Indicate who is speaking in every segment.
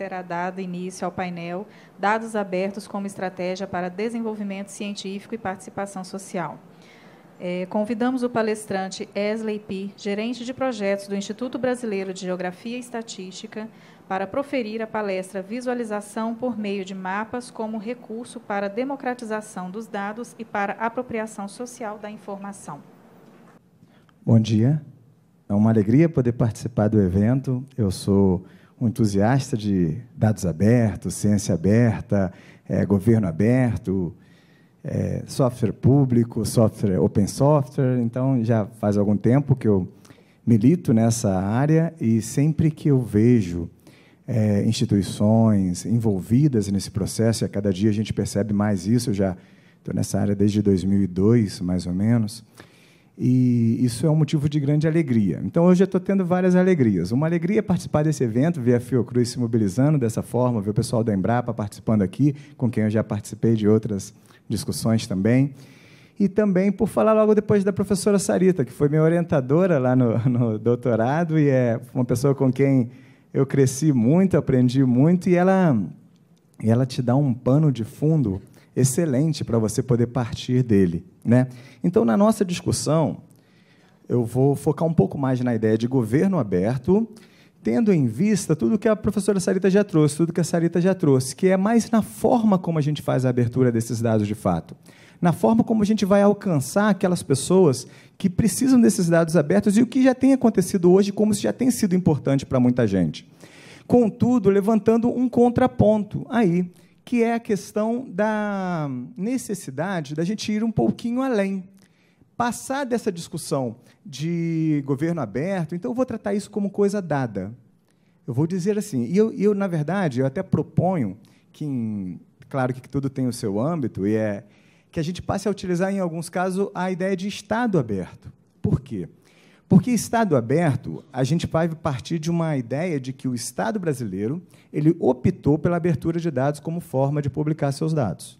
Speaker 1: será dado início ao painel Dados Abertos como Estratégia para Desenvolvimento Científico e Participação Social. É, convidamos o palestrante Esley P., gerente de projetos do Instituto Brasileiro de Geografia e Estatística, para proferir a palestra Visualização por meio de mapas como recurso para democratização dos dados e para apropriação social da informação.
Speaker 2: Bom dia. É uma alegria poder participar do evento. Eu sou um entusiasta de dados abertos, ciência aberta, é, governo aberto, é, software público, software open software. Então, já faz algum tempo que eu milito nessa área e sempre que eu vejo é, instituições envolvidas nesse processo, e a cada dia a gente percebe mais isso, eu já estou nessa área desde 2002, mais ou menos, e isso é um motivo de grande alegria. Então, hoje eu estou tendo várias alegrias. Uma alegria é participar desse evento, ver a Fiocruz se mobilizando dessa forma, ver o pessoal da Embrapa participando aqui, com quem eu já participei de outras discussões também. E também por falar logo depois da professora Sarita, que foi minha orientadora lá no, no doutorado e é uma pessoa com quem eu cresci muito, aprendi muito, e ela, e ela te dá um pano de fundo excelente para você poder partir dele. Né? Então, na nossa discussão, eu vou focar um pouco mais na ideia de governo aberto, tendo em vista tudo que a professora Sarita já trouxe, tudo que a Sarita já trouxe, que é mais na forma como a gente faz a abertura desses dados de fato, na forma como a gente vai alcançar aquelas pessoas que precisam desses dados abertos e o que já tem acontecido hoje, como isso já tem sido importante para muita gente. Contudo, levantando um contraponto aí, que é a questão da necessidade da gente ir um pouquinho além. Passar dessa discussão de governo aberto, então eu vou tratar isso como coisa dada. Eu vou dizer assim, e eu, eu, na verdade, eu até proponho que, em, claro que tudo tem o seu âmbito, e é que a gente passe a utilizar, em alguns casos, a ideia de Estado aberto. Por quê? Porque Estado aberto, a gente vai partir de uma ideia de que o Estado brasileiro ele optou pela abertura de dados como forma de publicar seus dados.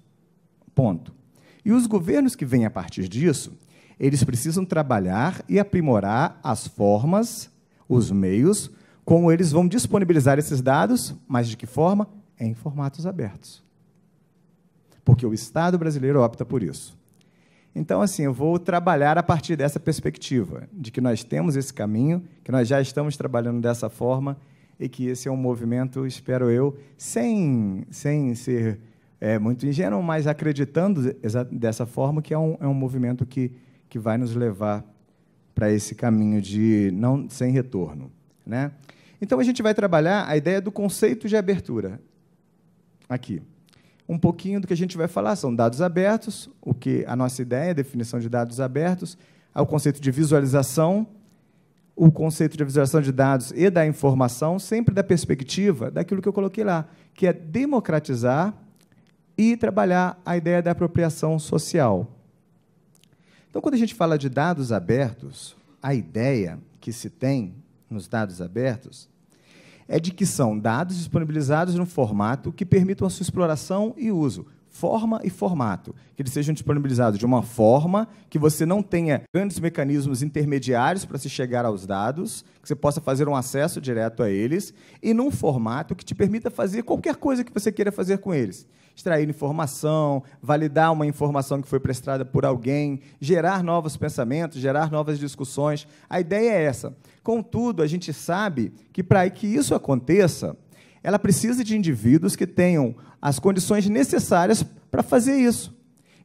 Speaker 2: Ponto. E os governos que vêm a partir disso, eles precisam trabalhar e aprimorar as formas, os meios, como eles vão disponibilizar esses dados, mas de que forma? Em formatos abertos. Porque o Estado brasileiro opta por isso. Então, assim, eu vou trabalhar a partir dessa perspectiva, de que nós temos esse caminho, que nós já estamos trabalhando dessa forma e que esse é um movimento, espero eu, sem, sem ser é, muito ingênuo, mas acreditando dessa forma que é um, é um movimento que, que vai nos levar para esse caminho de não sem retorno. Né? Então, a gente vai trabalhar a ideia do conceito de abertura aqui um pouquinho do que a gente vai falar. São dados abertos, o que a nossa ideia, a definição de dados abertos, é o conceito de visualização, o conceito de visualização de dados e da informação, sempre da perspectiva daquilo que eu coloquei lá, que é democratizar e trabalhar a ideia da apropriação social. Então, quando a gente fala de dados abertos, a ideia que se tem nos dados abertos é de que são dados disponibilizados um formato que permitam a sua exploração e uso. Forma e formato, que eles sejam disponibilizados de uma forma que você não tenha grandes mecanismos intermediários para se chegar aos dados, que você possa fazer um acesso direto a eles, e num formato que te permita fazer qualquer coisa que você queira fazer com eles extrair informação, validar uma informação que foi prestada por alguém, gerar novos pensamentos, gerar novas discussões. A ideia é essa. Contudo, a gente sabe que para que isso aconteça, ela precisa de indivíduos que tenham as condições necessárias para fazer isso.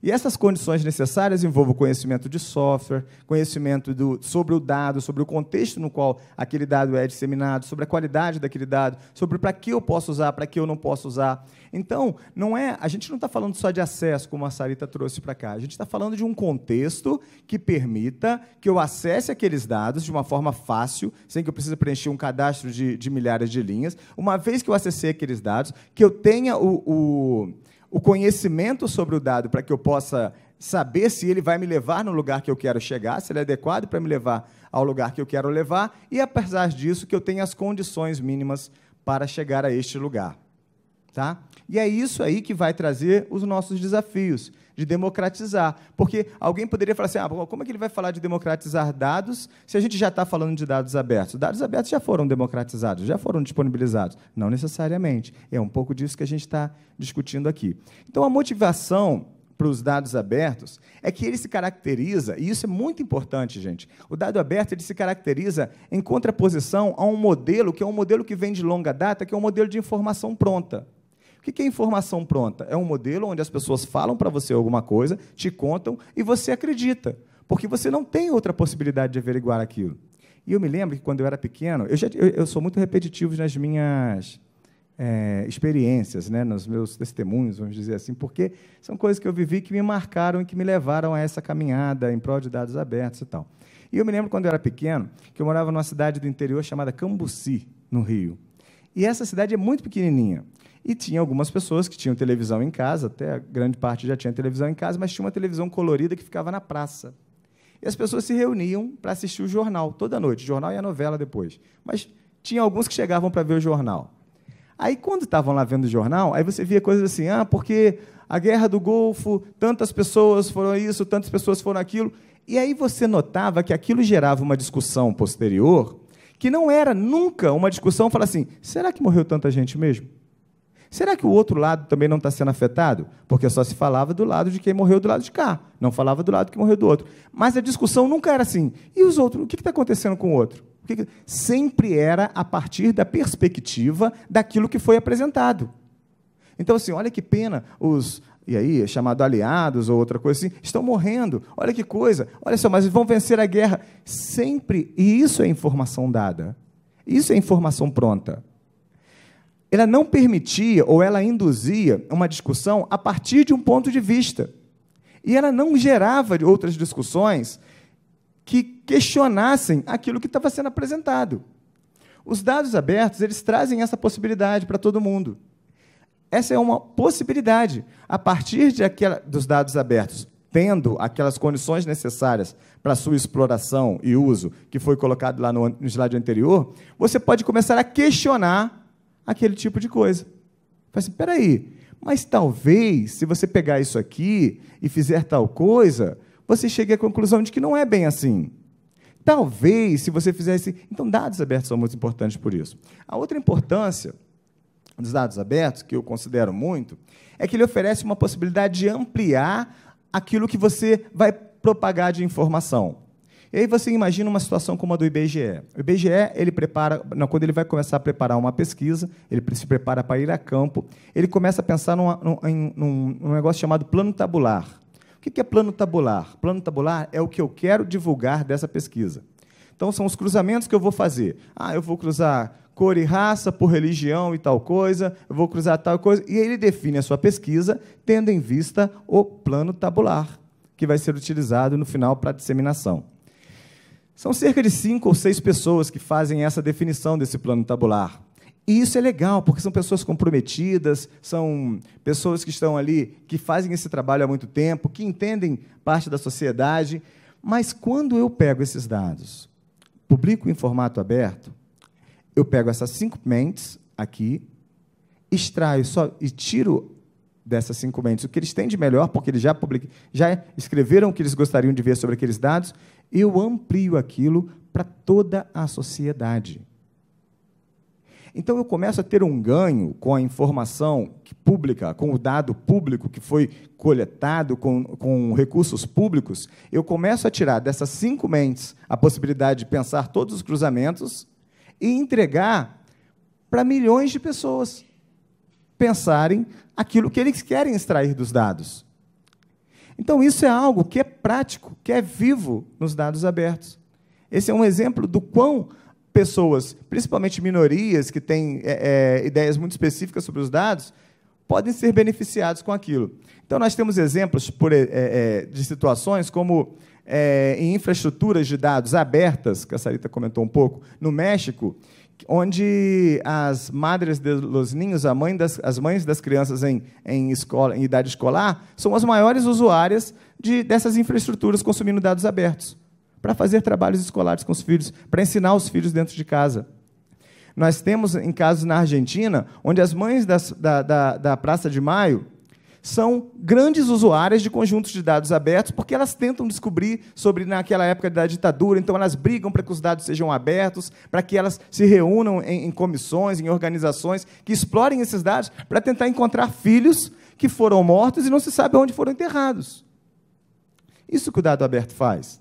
Speaker 2: E essas condições necessárias envolvem conhecimento de software, conhecimento do, sobre o dado, sobre o contexto no qual aquele dado é disseminado, sobre a qualidade daquele dado, sobre para que eu posso usar, para que eu não posso usar. Então, não é, a gente não está falando só de acesso, como a Sarita trouxe para cá. A gente está falando de um contexto que permita que eu acesse aqueles dados de uma forma fácil, sem que eu precise preencher um cadastro de, de milhares de linhas. Uma vez que eu acessei aqueles dados, que eu tenha o, o o conhecimento sobre o dado para que eu possa saber se ele vai me levar no lugar que eu quero chegar, se ele é adequado para me levar ao lugar que eu quero levar, e apesar disso que eu tenho as condições mínimas para chegar a este lugar. Tá? E é isso aí que vai trazer os nossos desafios de democratizar. Porque alguém poderia falar assim: ah, como é que ele vai falar de democratizar dados se a gente já está falando de dados abertos? Dados abertos já foram democratizados, já foram disponibilizados. Não necessariamente. É um pouco disso que a gente está discutindo aqui. Então, a motivação para os dados abertos é que ele se caracteriza, e isso é muito importante, gente. O dado aberto ele se caracteriza em contraposição a um modelo que é um modelo que vem de longa data, que é um modelo de informação pronta. O que é informação pronta? É um modelo onde as pessoas falam para você alguma coisa, te contam e você acredita, porque você não tem outra possibilidade de averiguar aquilo. E eu me lembro que quando eu era pequeno, eu, já, eu, eu sou muito repetitivo nas minhas é, experiências, né, nos meus testemunhos, vamos dizer assim, porque são coisas que eu vivi que me marcaram e que me levaram a essa caminhada em prol de dados abertos e tal. E eu me lembro quando eu era pequeno que eu morava numa cidade do interior chamada Cambuci, no Rio. E essa cidade é muito pequenininha. E tinha algumas pessoas que tinham televisão em casa, até grande parte já tinha televisão em casa, mas tinha uma televisão colorida que ficava na praça. E as pessoas se reuniam para assistir o jornal toda noite, o jornal e a novela depois. Mas tinha alguns que chegavam para ver o jornal. Aí, quando estavam lá vendo o jornal, aí você via coisas assim, ah, porque a guerra do Golfo, tantas pessoas foram isso, tantas pessoas foram aquilo. E aí você notava que aquilo gerava uma discussão posterior, que não era nunca uma discussão, falar assim, será que morreu tanta gente mesmo? Será que o outro lado também não está sendo afetado? Porque só se falava do lado de quem morreu do lado de cá, não falava do lado que morreu do outro. Mas a discussão nunca era assim. E os outros? O que está acontecendo com o outro? O que que... Sempre era a partir da perspectiva daquilo que foi apresentado. Então, assim, olha que pena, os, e aí, é chamado aliados ou outra coisa assim, estão morrendo. Olha que coisa. Olha só, mas vão vencer a guerra. Sempre, e isso é informação dada. Isso é informação pronta ela não permitia ou ela induzia uma discussão a partir de um ponto de vista. E ela não gerava outras discussões que questionassem aquilo que estava sendo apresentado. Os dados abertos, eles trazem essa possibilidade para todo mundo. Essa é uma possibilidade. A partir de aquela, dos dados abertos, tendo aquelas condições necessárias para sua exploração e uso, que foi colocado lá no slide anterior, você pode começar a questionar aquele tipo de coisa. Fala assim, peraí, mas talvez, se você pegar isso aqui e fizer tal coisa, você chegue à conclusão de que não é bem assim. Talvez, se você fizesse. Então, dados abertos são muito importantes por isso. A outra importância dos dados abertos, que eu considero muito, é que ele oferece uma possibilidade de ampliar aquilo que você vai propagar de informação. E aí você imagina uma situação como a do IBGE. O IBGE, ele prepara, não, quando ele vai começar a preparar uma pesquisa, ele se prepara para ir a campo, ele começa a pensar numa, num, num, num negócio chamado plano tabular. O que é plano tabular? Plano tabular é o que eu quero divulgar dessa pesquisa. Então, são os cruzamentos que eu vou fazer. Ah, eu vou cruzar cor e raça por religião e tal coisa, eu vou cruzar tal coisa. E ele define a sua pesquisa tendo em vista o plano tabular, que vai ser utilizado no final para a disseminação. São cerca de cinco ou seis pessoas que fazem essa definição desse plano tabular. E isso é legal, porque são pessoas comprometidas, são pessoas que estão ali, que fazem esse trabalho há muito tempo, que entendem parte da sociedade. Mas quando eu pego esses dados, publico em formato aberto, eu pego essas cinco mentes aqui, extraio só e tiro dessas cinco mentes o que eles têm de melhor, porque eles já, public... já escreveram o que eles gostariam de ver sobre aqueles dados, eu amplio aquilo para toda a sociedade. Então eu começo a ter um ganho com a informação pública, com o dado público que foi coletado com, com recursos públicos. Eu começo a tirar dessas cinco mentes a possibilidade de pensar todos os cruzamentos e entregar para milhões de pessoas pensarem aquilo que eles querem extrair dos dados. Então, isso é algo que é prático, que é vivo nos dados abertos. Esse é um exemplo do quão pessoas, principalmente minorias, que têm é, é ideias muito específicas sobre os dados, podem ser beneficiados com aquilo. Então, nós temos exemplos por, é, é, é de situações como em infraestruturas de dados abertas, que a Sarita comentou um pouco, no México, onde as madres de los ninhos, mãe das, as mães das crianças em, em, escola, em idade escolar, são as maiores usuárias de, dessas infraestruturas consumindo dados abertos, para fazer trabalhos escolares com os filhos, para ensinar os filhos dentro de casa. Nós temos em casos na Argentina, onde as mães das, da, da, da Praça de Maio são grandes usuárias de conjuntos de dados abertos, porque elas tentam descobrir sobre, naquela época da ditadura, então elas brigam para que os dados sejam abertos, para que elas se reúnam em, em comissões, em organizações, que explorem esses dados para tentar encontrar filhos que foram mortos e não se sabe onde foram enterrados. Isso que o dado aberto faz.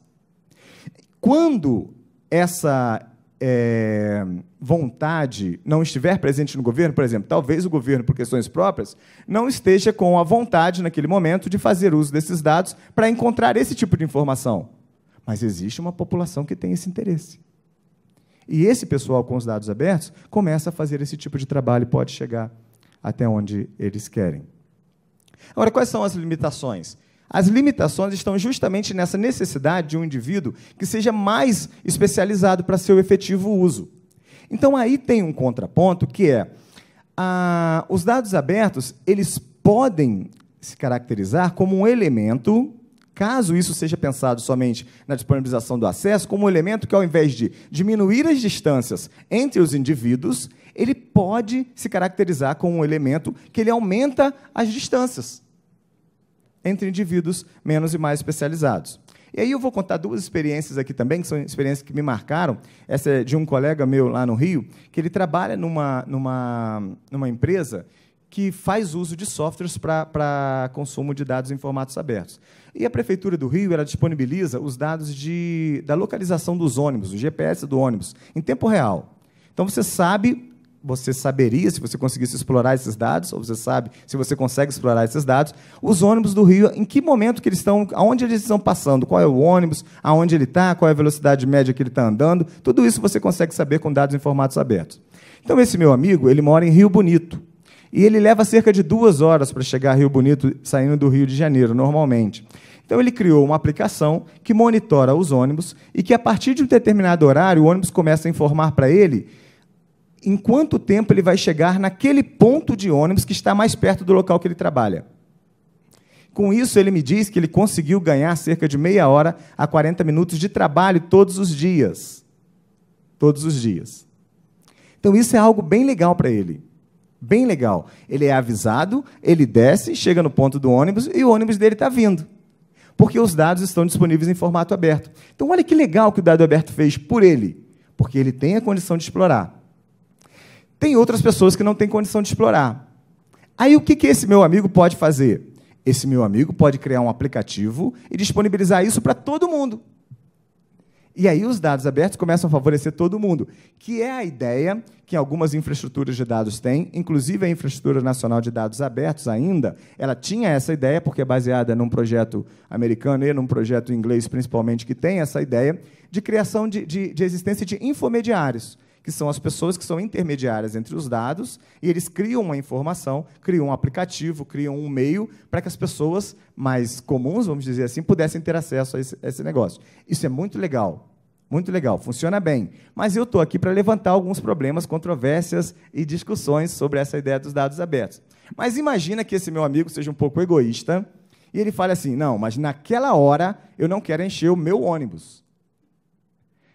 Speaker 2: Quando essa. É vontade não estiver presente no governo, por exemplo, talvez o governo, por questões próprias, não esteja com a vontade, naquele momento, de fazer uso desses dados para encontrar esse tipo de informação. Mas existe uma população que tem esse interesse. E esse pessoal, com os dados abertos, começa a fazer esse tipo de trabalho e pode chegar até onde eles querem. Agora, quais são as limitações? As limitações estão justamente nessa necessidade de um indivíduo que seja mais especializado para seu efetivo uso. Então aí tem um contraponto que é a, os dados abertos eles podem se caracterizar como um elemento caso isso seja pensado somente na disponibilização do acesso, como um elemento que, ao invés de diminuir as distâncias entre os indivíduos, ele pode se caracterizar como um elemento que ele aumenta as distâncias entre indivíduos menos e mais especializados. E aí eu vou contar duas experiências aqui também, que são experiências que me marcaram. Essa é de um colega meu lá no Rio, que ele trabalha numa, numa, numa empresa que faz uso de softwares para consumo de dados em formatos abertos. E a Prefeitura do Rio ela disponibiliza os dados de, da localização dos ônibus, o GPS do ônibus, em tempo real. Então você sabe você saberia se você conseguisse explorar esses dados, ou você sabe se você consegue explorar esses dados, os ônibus do Rio, em que momento que eles estão, aonde eles estão passando, qual é o ônibus, aonde ele está, qual é a velocidade média que ele está andando, tudo isso você consegue saber com dados em formatos abertos. Então, esse meu amigo, ele mora em Rio Bonito, e ele leva cerca de duas horas para chegar a Rio Bonito, saindo do Rio de Janeiro, normalmente. Então ele criou uma aplicação que monitora os ônibus e que a partir de um determinado horário o ônibus começa a informar para ele em quanto tempo ele vai chegar naquele ponto de ônibus que está mais perto do local que ele trabalha. Com isso, ele me diz que ele conseguiu ganhar cerca de meia hora a 40 minutos de trabalho todos os dias. Todos os dias. Então, isso é algo bem legal para ele. Bem legal. Ele é avisado, ele desce, chega no ponto do ônibus e o ônibus dele está vindo. Porque os dados estão disponíveis em formato aberto. Então, olha que legal que o dado aberto fez por ele, porque ele tem a condição de explorar. Tem outras pessoas que não têm condição de explorar. Aí o que, que esse meu amigo pode fazer? Esse meu amigo pode criar um aplicativo e disponibilizar isso para todo mundo. E aí os dados abertos começam a favorecer todo mundo, que é a ideia que algumas infraestruturas de dados têm, inclusive a infraestrutura nacional de dados abertos ainda, ela tinha essa ideia porque é baseada num projeto americano e num projeto inglês principalmente que tem essa ideia de criação de, de, de existência de infomediários que são as pessoas que são intermediárias entre os dados, e eles criam uma informação, criam um aplicativo, criam um meio para que as pessoas mais comuns, vamos dizer assim, pudessem ter acesso a esse, a esse negócio. Isso é muito legal, muito legal, funciona bem. Mas eu estou aqui para levantar alguns problemas, controvérsias e discussões sobre essa ideia dos dados abertos. Mas imagina que esse meu amigo seja um pouco egoísta e ele fale assim: não, mas naquela hora eu não quero encher o meu ônibus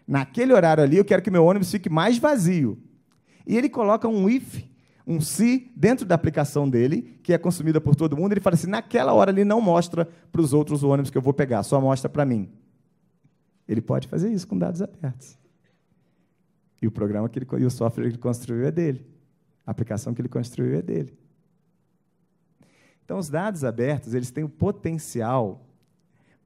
Speaker 2: naquele horário ali eu quero que meu ônibus fique mais vazio. E ele coloca um if, um se, dentro da aplicação dele, que é consumida por todo mundo. Ele fala assim: naquela hora ele não mostra para os outros o ônibus que eu vou pegar, só mostra para mim. Ele pode fazer isso com dados abertos. E o programa que ele, e o software que ele construiu é dele. A aplicação que ele construiu é dele. Então, os dados abertos eles têm o potencial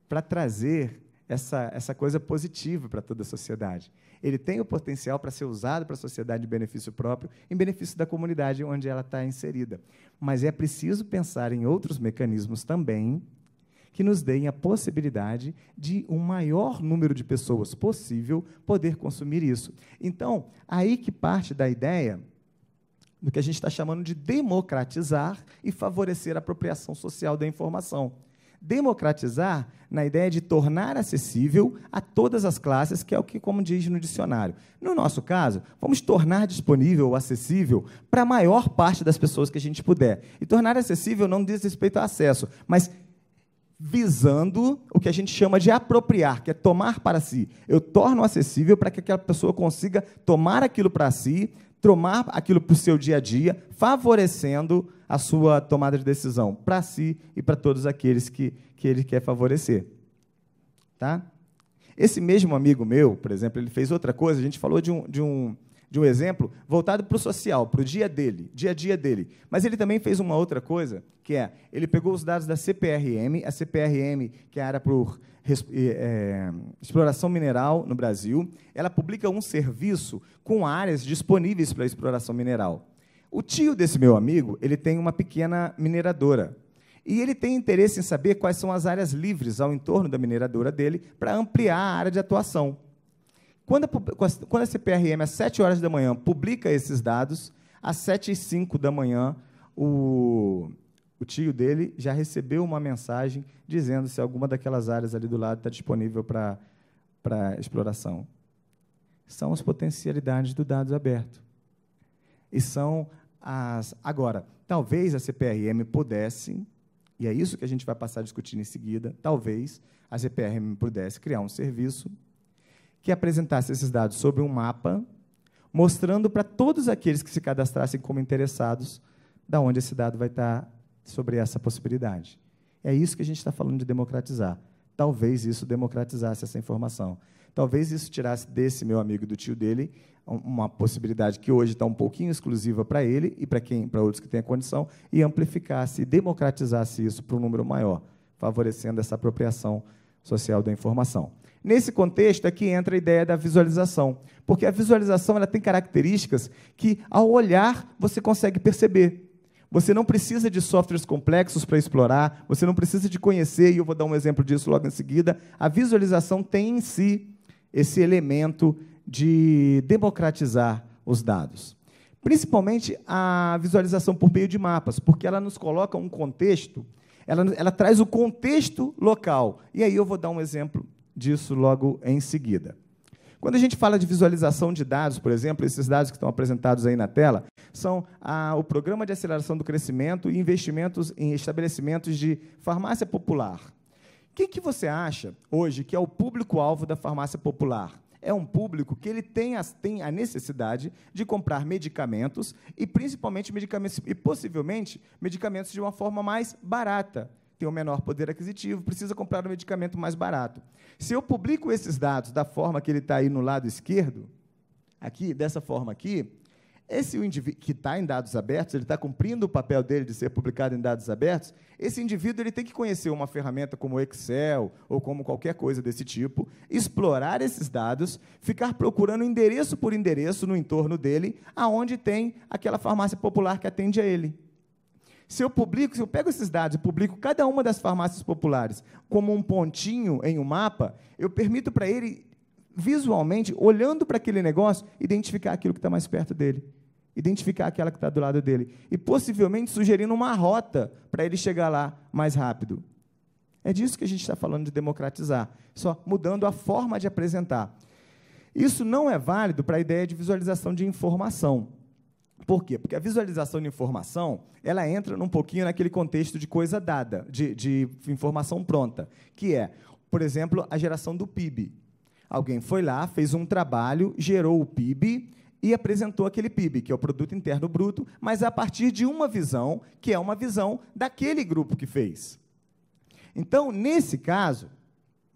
Speaker 2: para trazer essa, essa coisa positiva para toda a sociedade. Ele tem o potencial para ser usado para a sociedade em benefício próprio, em benefício da comunidade onde ela está inserida. Mas é preciso pensar em outros mecanismos também que nos deem a possibilidade de um maior número de pessoas possível poder consumir isso. Então, aí que parte da ideia do que a gente está chamando de democratizar e favorecer a apropriação social da informação democratizar na ideia de tornar acessível a todas as classes, que é o que como diz no dicionário. No nosso caso, vamos tornar disponível ou acessível para a maior parte das pessoas que a gente puder. E tornar acessível não diz respeito ao acesso, mas visando o que a gente chama de apropriar, que é tomar para si. Eu torno acessível para que aquela pessoa consiga tomar aquilo para si, tomar aquilo para o seu dia a dia, favorecendo a sua tomada de decisão para si e para todos aqueles que, que ele quer favorecer. Tá? Esse mesmo amigo meu, por exemplo, ele fez outra coisa, a gente falou de um, de um, de um exemplo voltado para o social, para o dia dele, dia a dia dele. Mas ele também fez uma outra coisa, que é, ele pegou os dados da CPRM, a CPRM, que é era por é, exploração mineral no Brasil, ela publica um serviço com áreas disponíveis para exploração mineral. O tio desse meu amigo, ele tem uma pequena mineradora. E ele tem interesse em saber quais são as áreas livres ao entorno da mineradora dele para ampliar a área de atuação. Quando a, quando a CPRM, às 7 horas da manhã, publica esses dados, às 7 e 5 da manhã, o, o tio dele já recebeu uma mensagem dizendo se alguma daquelas áreas ali do lado está disponível para exploração. São as potencialidades do dado aberto. E são as. Agora, talvez a CPRM pudesse, e é isso que a gente vai passar a discutir em seguida, talvez a CPRM pudesse criar um serviço que apresentasse esses dados sobre um mapa, mostrando para todos aqueles que se cadastrassem como interessados da onde esse dado vai estar tá sobre essa possibilidade. É isso que a gente está falando de democratizar. Talvez isso democratizasse essa informação. Talvez isso tirasse desse meu amigo do tio dele uma possibilidade que hoje está um pouquinho exclusiva para ele e para quem, para outros que têm a condição, e amplificasse e democratizasse isso para um número maior, favorecendo essa apropriação social da informação. Nesse contexto é que entra a ideia da visualização, porque a visualização ela tem características que, ao olhar, você consegue perceber. Você não precisa de softwares complexos para explorar, você não precisa de conhecer, e eu vou dar um exemplo disso logo em seguida. A visualização tem em si esse elemento de democratizar os dados. Principalmente a visualização por meio de mapas, porque ela nos coloca um contexto, ela, ela traz o contexto local. E aí eu vou dar um exemplo disso logo em seguida. Quando a gente fala de visualização de dados, por exemplo, esses dados que estão apresentados aí na tela são a, ah, o Programa de Aceleração do Crescimento e Investimentos em Estabelecimentos de Farmácia Popular. O que você acha hoje que é o público-alvo da farmácia popular? É um público que ele tem, as, tem a necessidade de comprar medicamentos e principalmente medicamentos e possivelmente medicamentos de uma forma mais barata tem o menor poder aquisitivo, precisa comprar um medicamento mais barato. Se eu publico esses dados da forma que ele está aí no lado esquerdo, aqui, dessa forma aqui, esse indivíduo que está em dados abertos, ele está cumprindo o papel dele de ser publicado em dados abertos, esse indivíduo ele tem que conhecer uma ferramenta como Excel ou como qualquer coisa desse tipo, explorar esses dados, ficar procurando endereço por endereço no entorno dele, aonde tem aquela farmácia popular que atende a ele. Se eu publico, se eu pego esses dados e publico cada uma das farmácias populares como um pontinho em um mapa, eu permito para ele visualmente, olhando para aquele negócio, identificar aquilo que está mais perto dele, identificar aquela que está do lado dele e possivelmente sugerindo uma rota para ele chegar lá mais rápido. É disso que a gente está falando de democratizar, só mudando a forma de apresentar. Isso não é válido para a ideia de visualização de informação. Por quê? Porque a visualização de informação ela entra um pouquinho naquele contexto de coisa dada, de, de informação pronta, que é, por exemplo, a geração do PIB. Alguém foi lá, fez um trabalho, gerou o PIB e apresentou aquele PIB, que é o Produto Interno Bruto, mas a partir de uma visão, que é uma visão daquele grupo que fez. Então, nesse caso,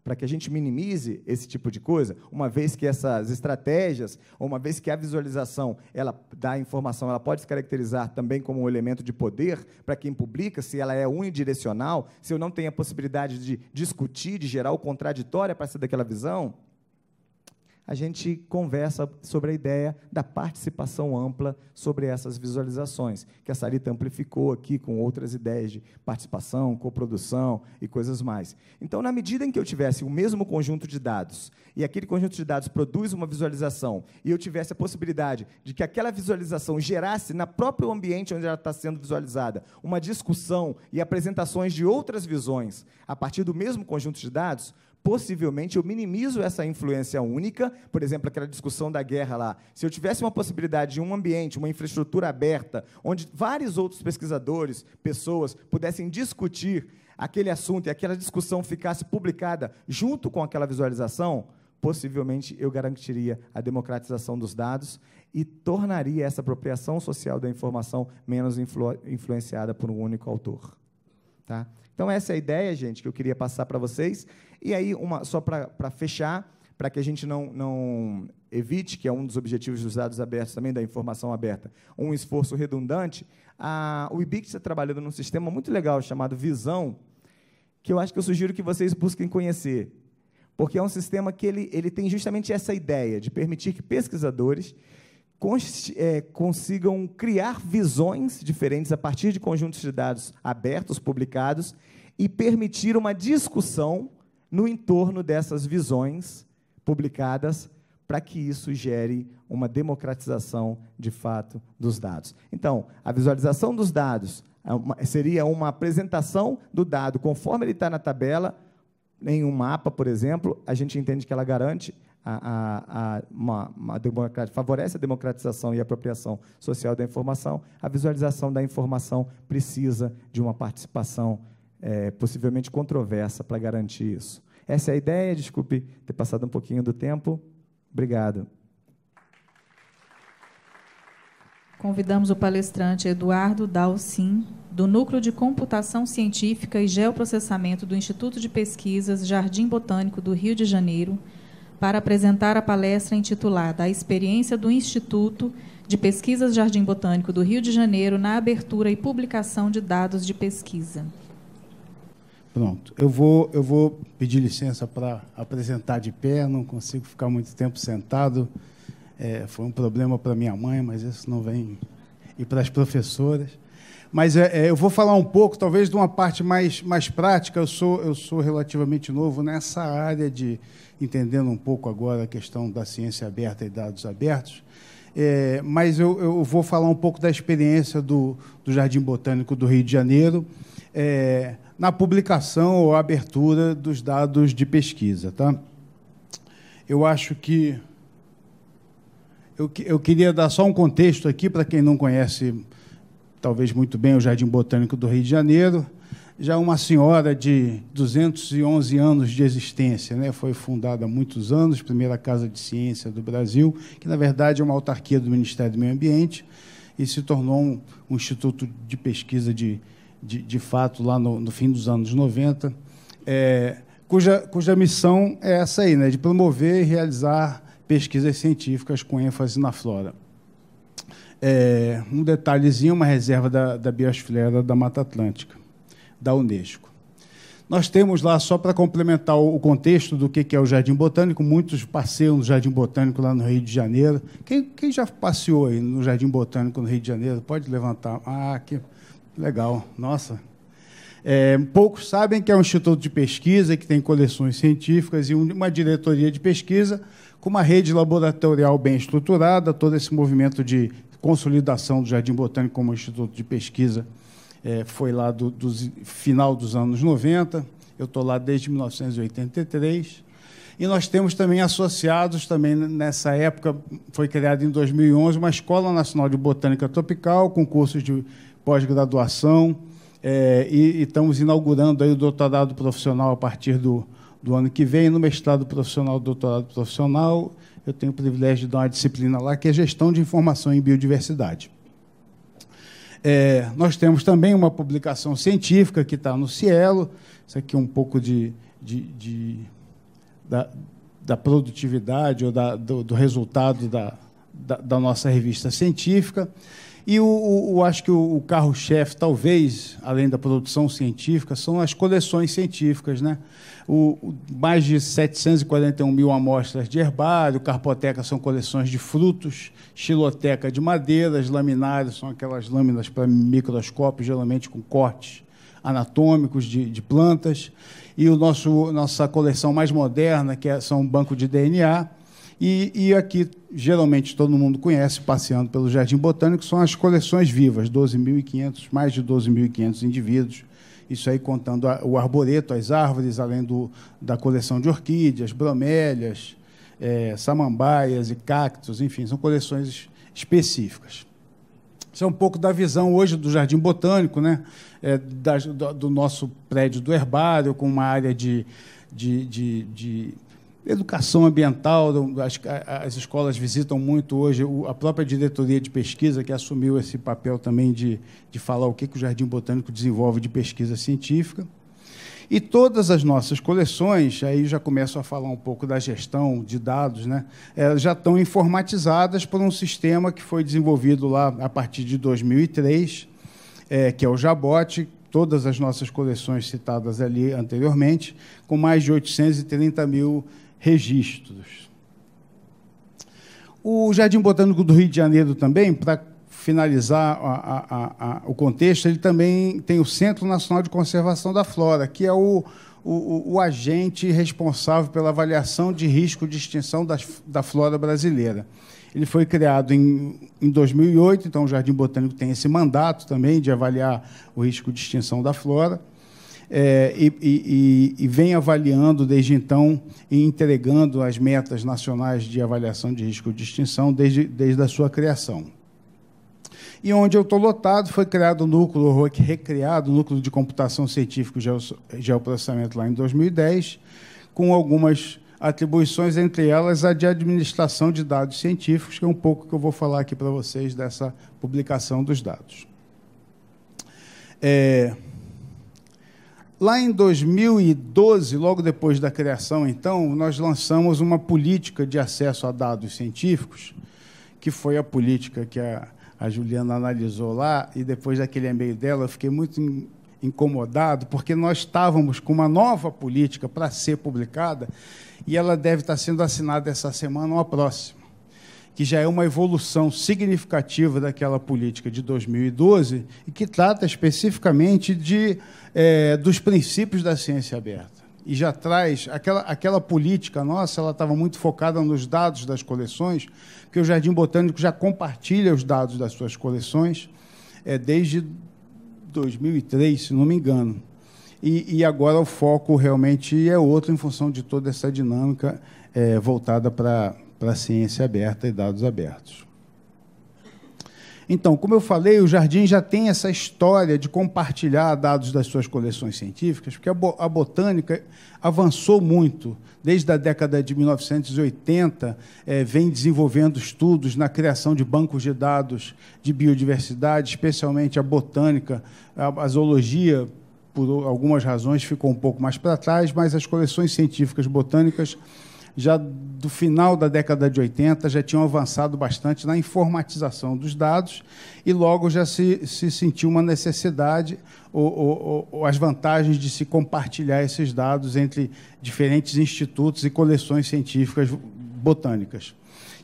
Speaker 2: para que a gente minimize esse tipo de coisa, uma vez que essas estratégias, uma vez que a visualização ela da informação, ela pode se caracterizar também como um elemento de poder para quem publica, se ela é unidirecional, se eu não tenho a possibilidade de discutir, de gerar o contraditório a partir daquela visão, a gente conversa sobre a ideia da participação ampla sobre essas visualizações, que a Sarita amplificou aqui com outras ideias de participação, coprodução e coisas mais. Então, na medida em que eu tivesse o mesmo conjunto de dados e aquele conjunto de dados produz uma visualização e eu tivesse a possibilidade de que aquela visualização gerasse na próprio ambiente onde ela está sendo visualizada uma discussão e apresentações de outras visões a partir do mesmo conjunto de dados, possivelmente eu minimizo essa influência única, por exemplo, aquela discussão da guerra lá. Se eu tivesse uma possibilidade de um ambiente, uma infraestrutura aberta, onde vários outros pesquisadores, pessoas pudessem discutir aquele assunto e aquela discussão ficasse publicada junto com aquela visualização, possivelmente eu garantiria a democratização dos dados e tornaria essa apropriação social da informação menos influ influenciada por um único autor. Tá? Então, essa é a ideia, gente, que eu queria passar para vocês. E aí, uma, só para fechar, para que a gente não, não evite, que é um dos objetivos dos dados abertos também, da informação aberta, um esforço redundante, a, o IBIC está trabalhando num sistema muito legal chamado Visão, que eu acho que eu sugiro que vocês busquem conhecer, porque é um sistema que ele, ele tem justamente essa ideia de permitir que pesquisadores é, consigam criar visões diferentes a partir de conjuntos de dados abertos, publicados, e permitir uma discussão no entorno dessas visões publicadas para que isso gere uma democratização de fato dos dados. Então, a visualização dos dados é seria uma apresentação do dado conforme ele está na tabela, em um mapa, por exemplo, a gente entende que ela garante a, a, a uma, uma democrat... favorece a democratização e apropriação social da informação, a visualização da informação precisa de uma participação é, possivelmente controversa para garantir isso. Essa é a ideia, desculpe ter passado um pouquinho do tempo. Obrigado.
Speaker 1: Convidamos o palestrante Eduardo Dalcin, do Núcleo de Computação Científica e Geoprocessamento do Instituto de Pesquisas Jardim Botânico do Rio de Janeiro, para apresentar a palestra intitulada A Experiência do Instituto de Pesquisas Jardim Botânico do Rio de Janeiro na abertura e publicação de dados de pesquisa.
Speaker 3: Pronto, eu vou, eu vou pedir licença para apresentar de pé, não consigo ficar muito tempo sentado. É, foi um problema para minha mãe, mas isso não vem. E para as professoras. Mas é, é, eu vou falar um pouco, talvez, de uma parte mais, mais prática. Eu sou, eu sou relativamente novo nessa área de entendendo um pouco agora a questão da ciência aberta e dados abertos. É, mas eu, eu, vou falar um pouco da experiência do, do Jardim Botânico do Rio de Janeiro é, na publicação ou abertura dos dados de pesquisa. Tá? Eu acho que eu, eu queria dar só um contexto aqui para quem não conhece talvez muito bem o Jardim Botânico do Rio de Janeiro, já uma senhora de 211 anos de existência, né? foi fundada há muitos anos, primeira Casa de Ciência do Brasil, que na verdade é uma autarquia do Ministério do Meio Ambiente, e se tornou um, um instituto de pesquisa de, de, de fato lá no, no, fim dos anos 90, é, cuja, cuja missão é essa aí, né? de promover e realizar pesquisas científicas com ênfase na flora é, um detalhezinho, uma reserva da, da biosfera da Mata Atlântica, da Unesco. Nós temos lá, só para complementar o contexto do que é o Jardim Botânico, muitos passeiam no Jardim Botânico lá no Rio de Janeiro. Quem, quem já passeou aí no Jardim Botânico no Rio de Janeiro, pode levantar. Ah, que legal, nossa. É, poucos sabem que é um instituto de pesquisa que tem coleções científicas e uma diretoria de pesquisa com uma rede laboratorial bem estruturada, todo esse movimento de consolidação do Jardim Botânico como instituto de pesquisa é, foi lá do, do, final dos anos 90, eu estou lá desde 1983. E nós temos também associados, também nessa época, foi criada em 2011, uma Escola Nacional de Botânica Tropical, com cursos de pós-graduação, é, e, e, estamos inaugurando aí o doutorado profissional a partir do, do ano que vem, no mestrado profissional, doutorado profissional, eu tenho o privilégio de dar uma disciplina lá, que é Gestão de Informação em Biodiversidade. É, nós temos também uma publicação científica que está no Cielo, isso aqui é um pouco de, de, de da, da, produtividade ou da, do, do, resultado da, da, da nossa revista científica. E o, o, o acho que o, o carro-chefe, talvez, além da produção científica, são as coleções científicas. Né? O, mais de 741 mil amostras de herbário, carpoteca são coleções de frutos, xiloteca de madeiras, laminários são aquelas lâminas para microscópio, geralmente com cortes anatômicos de, de plantas. E o nosso, nossa coleção mais moderna, que é, são um banco de DNA, e, e aqui, geralmente, todo mundo conhece, passeando pelo Jardim Botânico, são as coleções vivas, 12.500, mais de 12.500 indivíduos, isso aí contando o arboreto, as árvores, além do, da coleção de orquídeas, bromélias, é, samambaias e cactos, enfim, são coleções específicas. Isso é um pouco da visão hoje do Jardim Botânico, né? É, da, do, do, nosso prédio do herbário, com uma área de, de, de, de Educação ambiental, as, as escolas visitam muito hoje, a própria diretoria de pesquisa, que assumiu esse papel também de, de falar o que, que o Jardim Botânico desenvolve de pesquisa científica. E todas as nossas coleções, aí já começo a falar um pouco da gestão de dados, né? É, já estão informatizadas por um sistema que foi desenvolvido lá a partir de 2003, é, que é o Jabote. Todas as nossas coleções citadas ali anteriormente, com mais de 830 mil registros. O Jardim Botânico do Rio de Janeiro também, para finalizar a, a, a, o contexto, ele também tem o Centro Nacional de Conservação da Flora, que é o, o, o agente responsável pela avaliação de risco de extinção da, da flora brasileira. Ele foi criado em, em 2008, então o Jardim Botânico tem esse mandato também de avaliar o risco de extinção da flora é, e, e, e, vem avaliando desde então e entregando as metas nacionais de avaliação de risco de extinção desde, desde a sua criação. E onde eu estou lotado, foi criado o núcleo, recriado o núcleo de computação científica e geoprocessamento lá em 2010, com algumas atribuições, entre elas a de administração de dados científicos, que é um pouco que eu vou falar aqui para vocês dessa publicação dos dados. É, Lá em 2012, logo depois da criação, então, nós lançamos uma política de acesso a dados científicos, que foi a política que a, a Juliana analisou lá, e depois daquele e-mail dela, eu fiquei muito incomodado, porque nós estávamos com uma nova política para ser publicada, e ela deve estar sendo assinada essa semana ou a próxima que já é uma evolução significativa daquela política de 2012 e que trata especificamente de, é, dos princípios da ciência aberta. E já traz aquela, aquela política nossa, ela estava muito focada nos dados das coleções, que o Jardim Botânico já compartilha os dados das suas coleções é, desde 2003, se não me engano. E, e, agora o foco realmente é outro em função de toda essa dinâmica é, voltada para para ciência aberta e dados abertos. Então, como eu falei, o Jardim já tem essa história de compartilhar dados das suas coleções científicas, porque a, botânica avançou muito. Desde a década de 1980, eh, vem desenvolvendo estudos na criação de bancos de dados de biodiversidade, especialmente a botânica, a, a zoologia, por algumas razões, ficou um pouco mais para trás, mas as coleções científicas botânicas já do final da década de 80, já tinham avançado bastante na informatização dos dados e logo já se, se sentiu uma necessidade ou, ou, ou as vantagens de se compartilhar esses dados entre diferentes institutos e coleções científicas botânicas.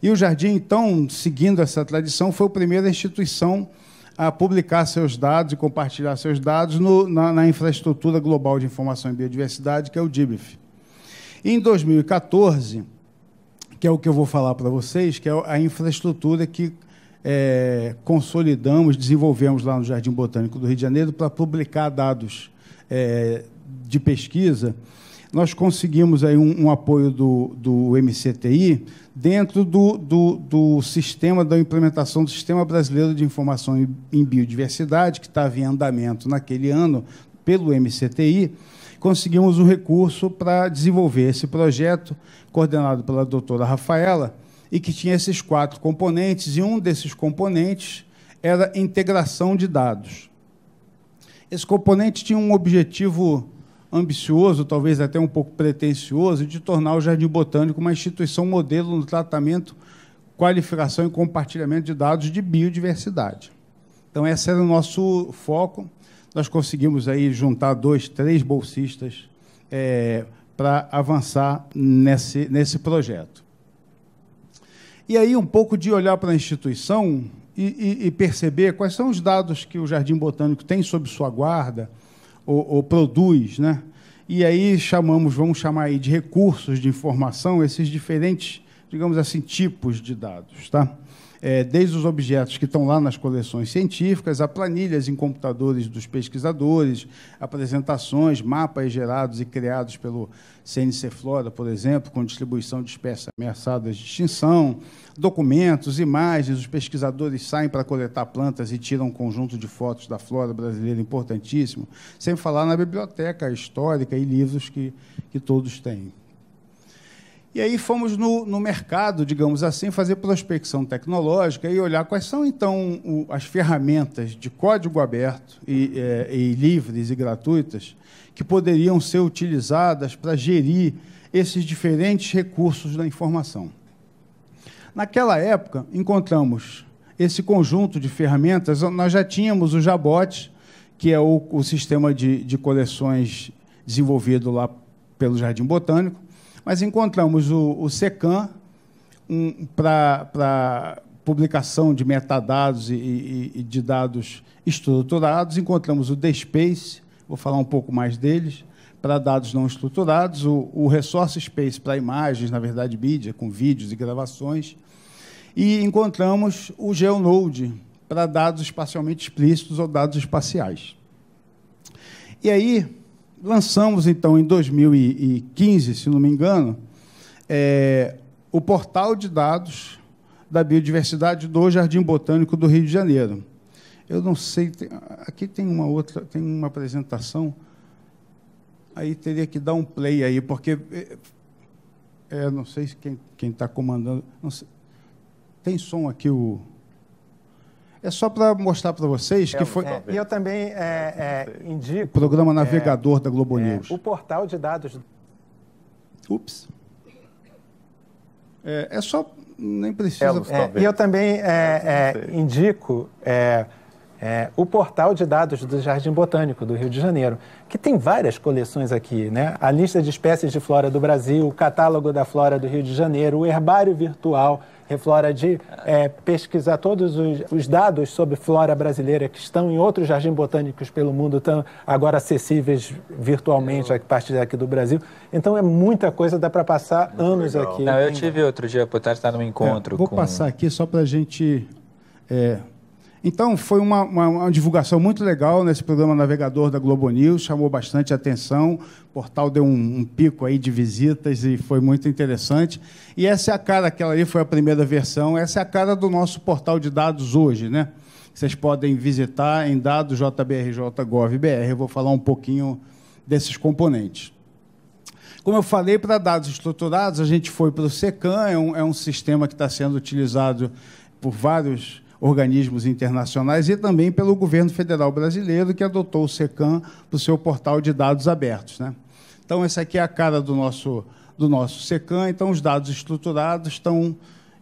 Speaker 3: E o Jardim, então, seguindo essa tradição, foi a primeira instituição a publicar seus dados e compartilhar seus dados no, na, na, Infraestrutura Global de Informação e Biodiversidade, que é o DIBIF. Em 2014, que é o que eu vou falar para vocês, que é a infraestrutura que é, consolidamos, desenvolvemos lá no Jardim Botânico do Rio de Janeiro para publicar dados é, de pesquisa. Nós conseguimos aí um, um apoio do, do, MCTI dentro do, do, do, sistema da implementação do Sistema Brasileiro de Informação em Biodiversidade, que estava em andamento naquele ano pelo MCTI conseguimos um recurso para desenvolver esse projeto, coordenado pela doutora Rafaela, e que tinha esses quatro componentes, e um desses componentes era integração de dados. Esse componente tinha um objetivo ambicioso, talvez até um pouco pretensioso, de tornar o Jardim Botânico uma instituição modelo no tratamento, qualificação e compartilhamento de dados de biodiversidade. Então, esse era o nosso foco nós conseguimos aí juntar dois, três bolsistas é, para avançar nesse, nesse projeto. E aí um pouco de olhar para a instituição e, e, e, perceber quais são os dados que o Jardim Botânico tem sob sua guarda ou, ou produz, né? E aí chamamos, vamos chamar aí de recursos de informação esses diferentes, digamos assim, tipos de dados, tá? é, desde os objetos que estão lá nas coleções científicas, a planilhas em computadores dos pesquisadores, apresentações, mapas gerados e criados pelo CNC Flora, por exemplo, com distribuição de espécies ameaçadas de extinção, documentos, imagens, os pesquisadores saem para coletar plantas e tiram um conjunto de fotos da flora brasileira importantíssimo, sem falar na biblioteca histórica e livros que, que todos têm. E aí fomos no, no, mercado, digamos assim, fazer prospecção tecnológica e olhar quais são, então, o, as ferramentas de código aberto e, é, e, livres e gratuitas que poderiam ser utilizadas para gerir esses diferentes recursos da informação. Naquela época, encontramos esse conjunto de ferramentas. Nós já tínhamos o Jabot, que é o, o sistema de, de coleções desenvolvido lá pelo Jardim Botânico mas encontramos o, o SECAM um, para publicação de metadados e, e, e, de dados estruturados, encontramos o DSpace, vou falar um pouco mais deles, para dados não estruturados, o, o Resource Space para imagens, na verdade, mídia, com vídeos e gravações, e encontramos o GeoNode para dados espacialmente explícitos ou dados espaciais. E aí, lançamos, então, em 2015, se não me engano, é, o portal de dados da biodiversidade do Jardim Botânico do Rio de Janeiro. Eu não sei, tem, aqui tem uma outra, tem uma apresentação. Aí teria que dar um play aí, porque é, é não sei quem está comandando. Tem som aqui o. É só para mostrar para vocês que é, foi. É. E eu também é, é, indico. Programa é, Navegador da Globo News. O portal de dados. Ups. É, só. Nem precisa. e eu também indico. É, o portal de dados do Jardim Botânico do Rio de Janeiro, que tem várias coleções aqui, né? A lista de espécies de flora do Brasil, o catálogo da flora do Rio de Janeiro, o herbário virtual, Reflora, de é, pesquisar todos os, os, dados sobre flora brasileira que estão em outros jardins botânicos pelo mundo, estão agora acessíveis virtualmente a partir daqui do Brasil. Então é muita coisa, dá para passar Muito anos legal. aqui. Não, eu
Speaker 4: tive outro dia, por estar tá, tá num encontro. É, vou com... passar
Speaker 3: aqui só para a gente é, então, foi uma, uma, uma, divulgação muito legal nesse programa Navegador da Globo News, chamou bastante atenção, o portal deu um, um, pico aí de visitas e foi muito interessante. E essa é a cara, aquela ali foi a primeira versão, essa é a cara do nosso portal de dados hoje, né? Vocês podem visitar em dados.jbrj.gov.br. Eu vou falar um pouquinho desses componentes. Como eu falei, para dados estruturados, a gente foi para o SECAM, é um, é um sistema que está sendo utilizado por vários organismos internacionais e também pelo governo federal brasileiro, que adotou o SECAM para o seu portal de dados abertos. Né? Então, essa aqui é a cara do nosso, do nosso SECAM. Então, os dados estruturados estão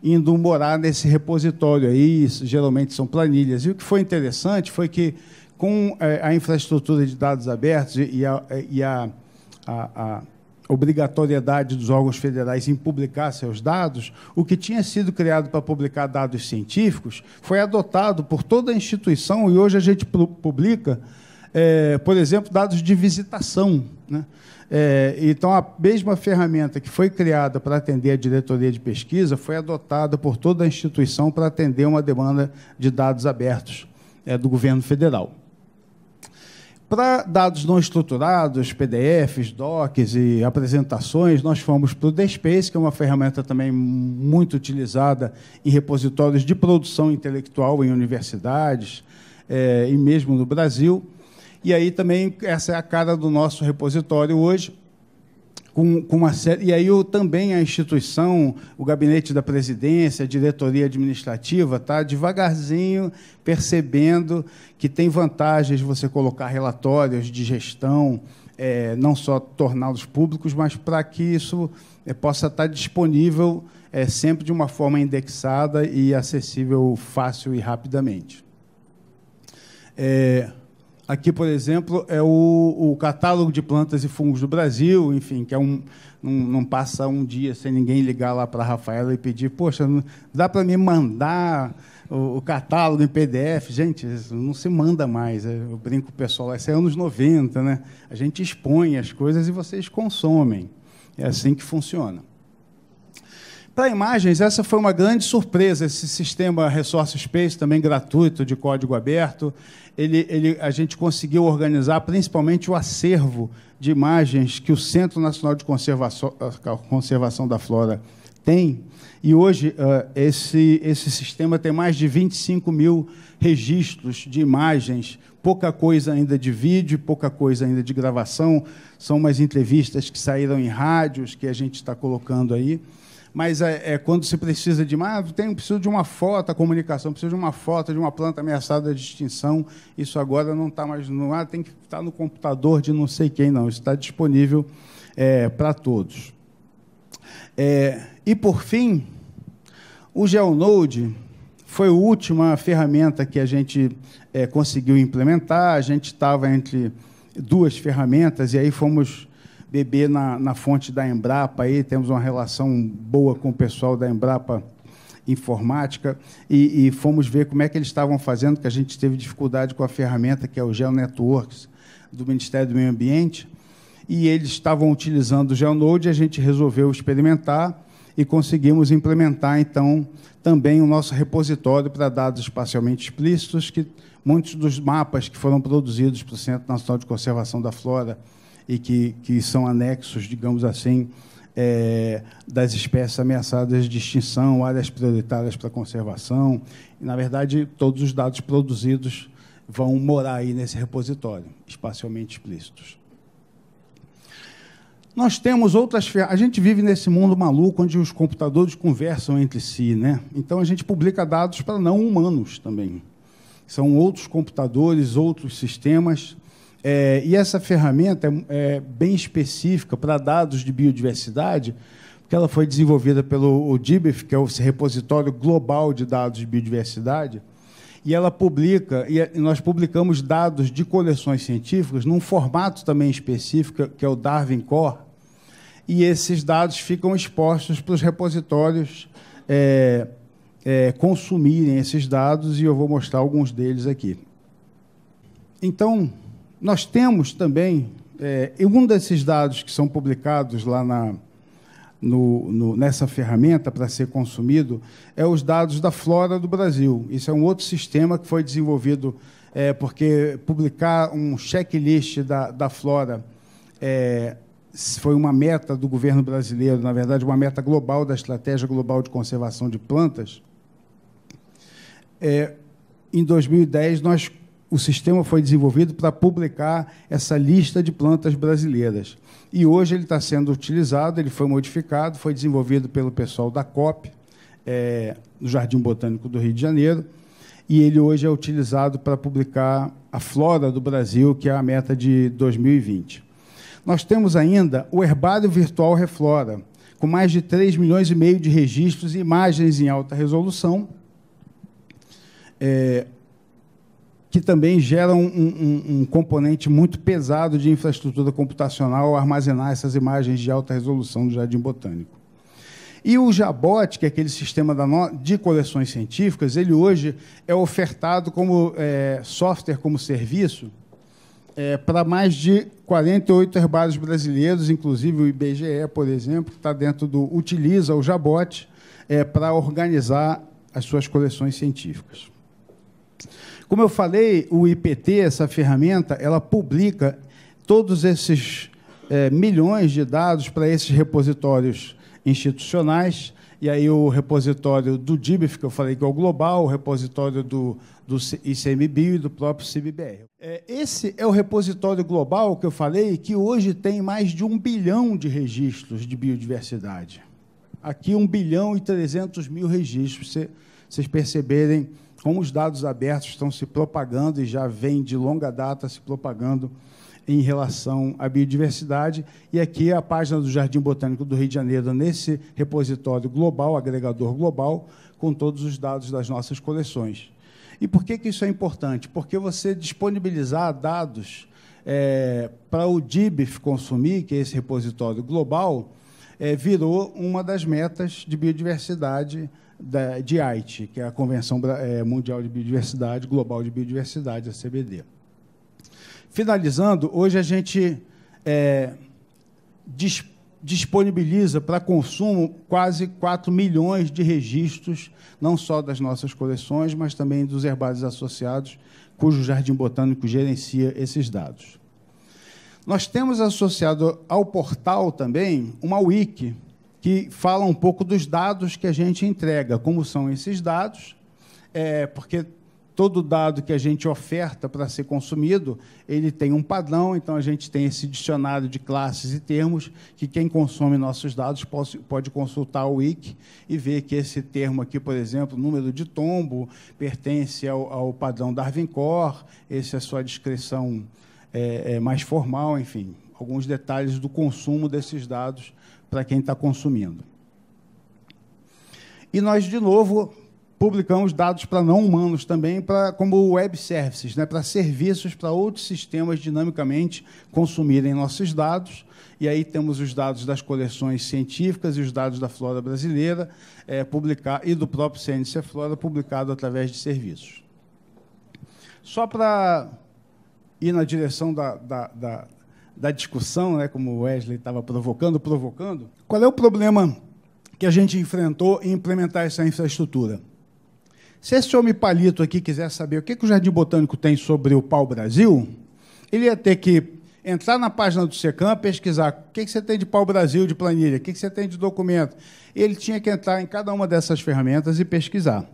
Speaker 3: indo morar nesse repositório aí, geralmente são planilhas. E o que foi interessante foi que, com eh, a infraestrutura de dados abertos e a, eh, e a, a, a obrigatoriedade dos órgãos federais em publicar seus dados, o que tinha sido criado para publicar dados científicos foi adotado por toda a instituição e hoje a gente publica, é, por exemplo, dados de visitação. Né? É, então, a mesma ferramenta que foi criada para atender a diretoria de pesquisa foi adotada por toda a instituição para atender uma demanda de dados abertos é, do governo federal. Para dados não estruturados, PDFs, docs e apresentações, nós fomos para o DSpace, que é uma ferramenta também muito utilizada em repositórios de produção intelectual em universidades é, e mesmo no Brasil. E aí também essa é a cara do nosso repositório hoje com, com uma série. E aí também a instituição, o gabinete da presidência, a diretoria administrativa, tá devagarzinho percebendo que tem vantagens você colocar relatórios de gestão, é, não só torná-los públicos, mas para que isso é, possa estar tá disponível é, sempre de uma forma indexada e acessível fácil e rapidamente. É, Aqui, por exemplo, é o, o catálogo de plantas e fungos do Brasil, enfim, que é um, um não passa um dia sem ninguém ligar lá para a Rafaela e pedir, poxa, não, dá para me mandar o, o, catálogo em PDF? Gente, não se manda mais. É, eu brinco pessoal, isso é anos 90, né? A gente expõe as coisas e vocês consomem. É assim que funciona. Para imagens, essa foi uma grande surpresa, esse sistema Resource Space, também gratuito, de código aberto. Ele, ele, a gente conseguiu organizar principalmente o acervo de imagens que o Centro Nacional de Conservação, ah, Conservação da Flora tem. E hoje, ah, esse, esse sistema tem mais de 25 mil registros de imagens, pouca coisa ainda de vídeo, pouca coisa ainda de gravação. São umas entrevistas que saíram em rádios que a gente está colocando aí mas é, é, quando se precisa de mais, ah, tem, preciso de uma foto, a comunicação, preciso de uma foto de uma planta ameaçada de extinção. Isso agora não está mais no ar, ah, tem que estar tá no computador de não sei quem, não. Está disponível é, para todos. É, e por fim, o GeoNode foi a última ferramenta que a gente é, conseguiu implementar. A gente estava entre duas ferramentas e aí fomos beber na, na fonte da Embrapa, aí temos uma relação boa com o pessoal da Embrapa informática e, e, fomos ver como é que eles estavam fazendo, que a gente teve dificuldade com a ferramenta que é o Geo Networks do Ministério do Meio Ambiente, e eles estavam utilizando o GeoNode, a gente resolveu experimentar e conseguimos implementar então também o nosso repositório para dados espacialmente explícitos, que muitos dos mapas que foram produzidos para o Centro Nacional de Conservação da Flora e que, que são anexos, digamos assim, é, das espécies ameaçadas de extinção, áreas prioritárias para conservação. E, na verdade, todos os dados produzidos vão morar aí nesse repositório, espacialmente explícitos. Nós temos outras A gente vive nesse mundo maluco onde os computadores conversam entre si, né? Então a gente publica dados para não humanos também. São outros computadores, outros sistemas é, e essa ferramenta é, é bem específica para dados de biodiversidade, porque ela foi desenvolvida pelo ODIBIF, que é o repositório global de dados de biodiversidade, e ela publica, e é, nós publicamos dados de coleções científicas num formato também específico, que é o Darwin Core, e esses dados ficam expostos para os repositórios é, é, consumirem esses dados, e eu vou mostrar alguns deles aqui. Então, nós temos também, é, um desses dados que são publicados lá na, no, no, nessa ferramenta para ser consumido, é os dados da flora do Brasil. Isso é um outro sistema que foi desenvolvido é, porque publicar um checklist da, da flora é, foi uma meta do governo brasileiro, na verdade, uma meta global da Estratégia Global de Conservação de Plantas. É, em 2010, nós o sistema foi desenvolvido para publicar essa lista de plantas brasileiras. E hoje ele está sendo utilizado, ele foi modificado, foi desenvolvido pelo pessoal da COP, é, no Jardim Botânico do Rio de Janeiro, e ele hoje é utilizado para publicar a flora do Brasil, que é a meta de 2020. Nós temos ainda o Herbário Virtual Reflora, com mais de 3 milhões e meio de registros e imagens em alta resolução. É, que também gera um, um, um, componente muito pesado de infraestrutura computacional armazenar essas imagens de alta resolução do Jardim Botânico. E o Jabot, que é aquele sistema de coleções científicas, ele hoje é ofertado como é, software como serviço é, para mais de 48 herbários brasileiros, inclusive o IBGE, por exemplo, que está dentro do utiliza o Jabot é, para organizar as suas coleções científicas. Como eu falei, o IPT, essa ferramenta, ela publica todos esses é, milhões de dados para esses repositórios institucionais. E aí o repositório do DIBF, que eu falei que é o global, o repositório do, do ICMBio e do próprio CBBR. É, esse é o repositório global que eu falei, que hoje tem mais de um bilhão de registros de biodiversidade. Aqui, um bilhão e 300 mil registros, se vocês perceberem como os dados abertos estão se propagando e já vem de longa data se propagando em relação à biodiversidade. E aqui é a página do Jardim Botânico do Rio de Janeiro, nesse repositório global, agregador global, com todos os dados das nossas coleções. E por que, que isso é importante? Porque você disponibilizar dados é, para o DIBF consumir, que é esse repositório global, é, virou uma das metas de biodiversidade de AITE, que é a Convenção é, Mundial de Biodiversidade, Global de Biodiversidade, a CBD. Finalizando, hoje a gente é, dis, disponibiliza para consumo quase 4 milhões de registros, não só das nossas coleções, mas também dos herbários associados, cujo Jardim Botânico gerencia esses dados. Nós temos associado ao portal também uma wiki que fala um pouco dos dados que a gente entrega, como são esses dados, é, porque todo dado que a gente oferta para ser consumido, ele tem um padrão, então a gente tem esse dicionário de classes e termos que quem consome nossos dados pode, pode consultar o wiki e ver que esse termo aqui, por exemplo, número de tombo, pertence ao, ao padrão Darwin-Core, essa é a sua descrição é, é, mais formal, enfim, alguns detalhes do consumo desses dados para quem está consumindo. E nós, de novo, publicamos dados para não humanos também, para, como web services, né, para serviços para outros sistemas dinamicamente consumirem nossos dados. E aí temos os dados das coleções científicas e os dados da flora brasileira é, publicar, e do próprio CNC Flora, publicado através de serviços. Só para ir na direção da, da, da da discussão, né, como o Wesley estava provocando, provocando, qual é o problema que a gente enfrentou em implementar essa infraestrutura? Se esse homem palito aqui quiser saber o que, que o Jardim Botânico tem sobre o pau-brasil, ele ia ter que entrar na página do SECAM, pesquisar o que, que você tem de pau-brasil de planilha, o que, que você tem de documento. Ele tinha que entrar em cada uma dessas ferramentas e pesquisar.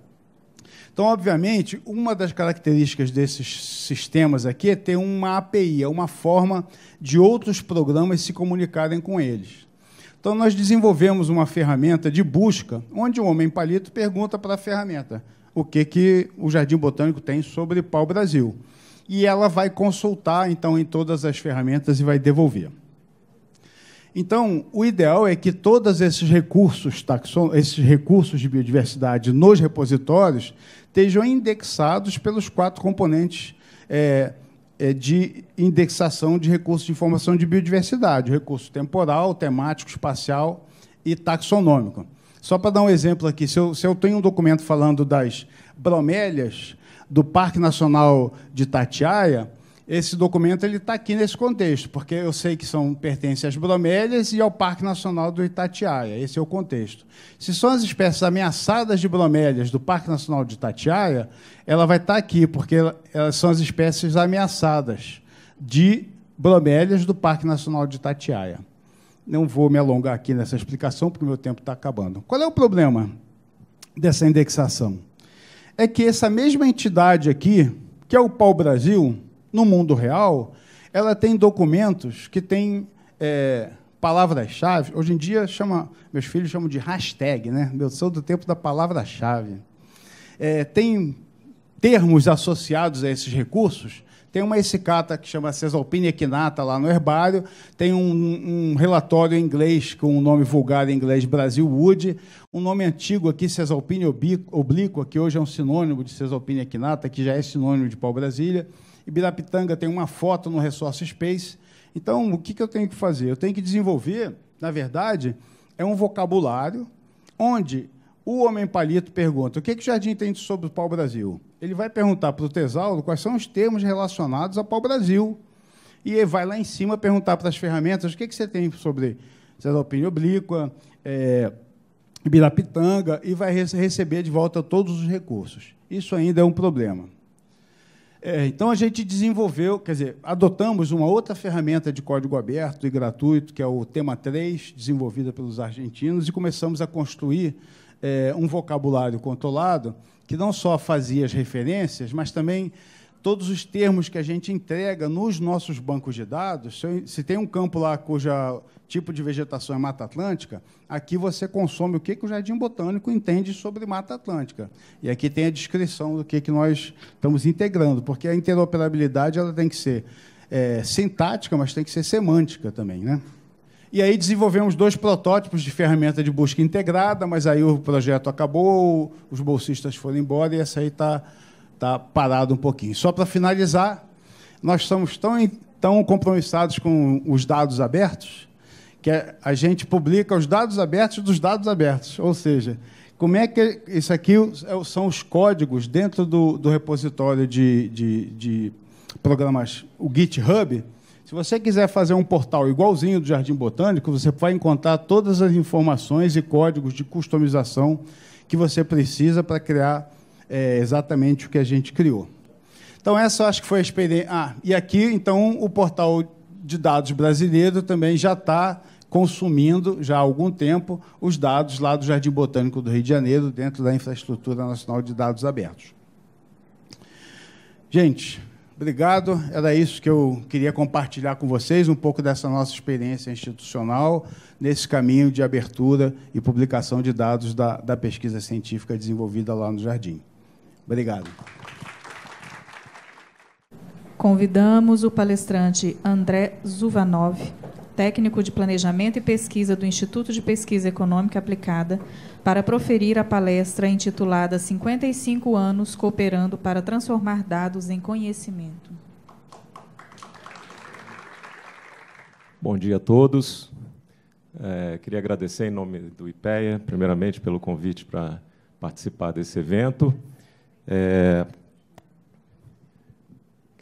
Speaker 3: Então, obviamente, uma das características desses sistemas aqui é ter uma API, é uma forma de outros programas se comunicarem com eles. Então, nós desenvolvemos uma ferramenta de busca, onde o homem palito pergunta para a ferramenta o que, que o Jardim Botânico tem sobre pau-brasil. E ela vai consultar, então, em todas as ferramentas e vai devolver. Então, o ideal é que todos esses recursos, taxon... esses recursos de biodiversidade nos repositórios estejam indexados pelos quatro componentes é, é, de indexação de recursos de informação de biodiversidade: recurso temporal, temático, espacial e taxonômico. Só para dar um exemplo aqui, se eu, se eu tenho um documento falando das bromélias do Parque Nacional de Tatiaia, esse documento ele está aqui nesse contexto, porque eu sei que são pertencem às bromélias e ao Parque Nacional do Itatiaia. Esse é o contexto. Se são as espécies ameaçadas de bromélias do Parque Nacional de Itatiaia, ela vai estar tá aqui, porque elas são as espécies ameaçadas de bromélias do Parque Nacional de Itatiaia. Não vou me alongar aqui nessa explicação, porque meu tempo está acabando. Qual é o problema dessa indexação? É que essa mesma entidade aqui, que é o Pau Brasil, no mundo real, ela tem documentos que têm é, palavras-chave. Hoje em dia, chama, meus filhos chamam de hashtag, né? Eu sou do tempo da palavra-chave. É, tem termos associados a esses recursos. Tem uma escicata que chama Cesalpine equinata lá no herbário, tem um, um, relatório em inglês com um nome vulgar em inglês Brasil Wood, um nome antigo aqui, Cesalpine oblíqua, que hoje é um sinônimo de Cesalpine equinata, que já é sinônimo de pau-brasília. Ibirapitanga tem uma foto no Resource Space. Então, o que, que eu tenho que fazer? Eu tenho que desenvolver, na verdade, é um vocabulário onde o homem palito pergunta: o que, que o Jardim tem sobre o pau-brasil? Ele vai perguntar para o tesauro quais são os termos relacionados ao pau-brasil. E ele vai lá em cima perguntar para as ferramentas: o que, que você tem sobre xeropina oblíqua, é, birapitanga, e vai receber de volta todos os recursos. Isso ainda é um problema. É, então a gente desenvolveu, quer dizer, adotamos uma outra ferramenta de código aberto e gratuito, que é o Tema 3, desenvolvida pelos argentinos, e começamos a construir é, um vocabulário controlado que não só fazia as referências, mas também todos os termos que a gente entrega nos nossos bancos de dados, se tem um campo lá cujo tipo de vegetação é Mata Atlântica, aqui você consome o que, que o Jardim Botânico entende sobre Mata Atlântica. E aqui tem a descrição do que, que nós estamos integrando, porque a interoperabilidade ela tem que ser é, sintática, mas tem que ser semântica também. Né? E aí desenvolvemos dois protótipos de ferramenta de busca integrada, mas aí o projeto acabou, os bolsistas foram embora e essa aí está está parado um pouquinho. Só para finalizar, nós estamos tão, tão compromissados com os dados abertos que a gente publica os dados abertos dos dados abertos. Ou seja, como é que isso aqui são os códigos dentro do, do repositório de, de, de programas, o GitHub. Se você quiser fazer um portal igualzinho do Jardim Botânico, você vai encontrar todas as informações e códigos de customização que você precisa para criar é, exatamente o que a gente criou. Então, essa eu acho que foi a experiência. Ah, e aqui, então, o portal de dados brasileiro também já está consumindo, já há algum tempo, os dados lá do Jardim Botânico do Rio de Janeiro, dentro da Infraestrutura Nacional de Dados Abertos. Gente, obrigado. Era isso que eu queria compartilhar com vocês, um pouco dessa nossa experiência institucional nesse caminho de abertura e publicação de dados da, da pesquisa científica desenvolvida lá no Jardim. Obrigado.
Speaker 1: Convidamos o palestrante André Zuvanov, técnico de Planejamento e Pesquisa do Instituto de Pesquisa Econômica Aplicada, para proferir a palestra intitulada 55 anos cooperando para transformar dados em conhecimento.
Speaker 5: Bom dia a todos. É, queria agradecer em nome do IPEA, primeiramente, pelo convite para participar desse evento. É,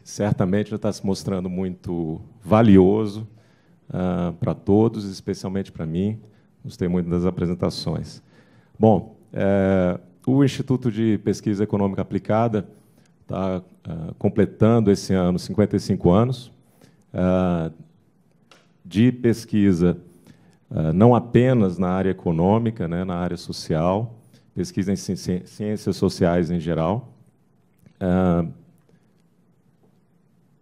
Speaker 5: certamente já está se mostrando muito valioso uh, para todos, especialmente para mim. Gostei muito das apresentações. Bom, é, o Instituto de Pesquisa Econômica Aplicada está uh, completando esse ano 55 anos uh, de pesquisa, não apenas na área econômica, né, na área social, pesquisa em ciências sociais em geral. Uh,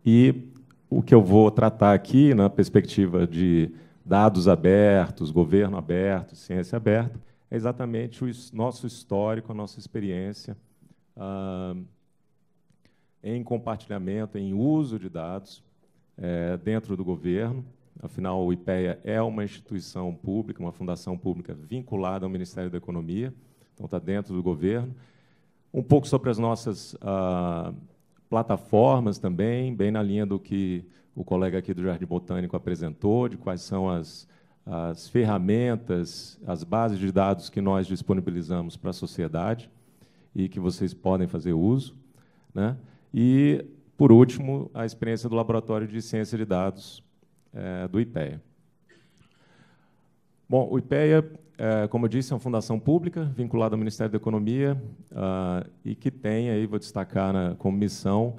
Speaker 5: e o que eu vou tratar aqui, na perspectiva de dados abertos, governo aberto, ciência aberta, é exatamente o nosso histórico, a nossa experiência uh, em compartilhamento, em uso de dados eh, dentro do governo. Afinal, o IPEA é uma instituição pública, uma fundação pública vinculada ao Ministério da Economia então está dentro do governo. Um pouco sobre as nossas ah, plataformas também, bem na linha do que o colega aqui do Jardim Botânico apresentou, de quais são as, as ferramentas, as bases de dados que nós disponibilizamos para a sociedade e que vocês podem fazer uso. Né? E, por último, a experiência do Laboratório de Ciência de Dados é, do IPEA. Bom, o IPEA é, como eu disse, é uma fundação pública vinculada ao Ministério da Economia uh, e que tem, aí vou destacar na, né, como missão,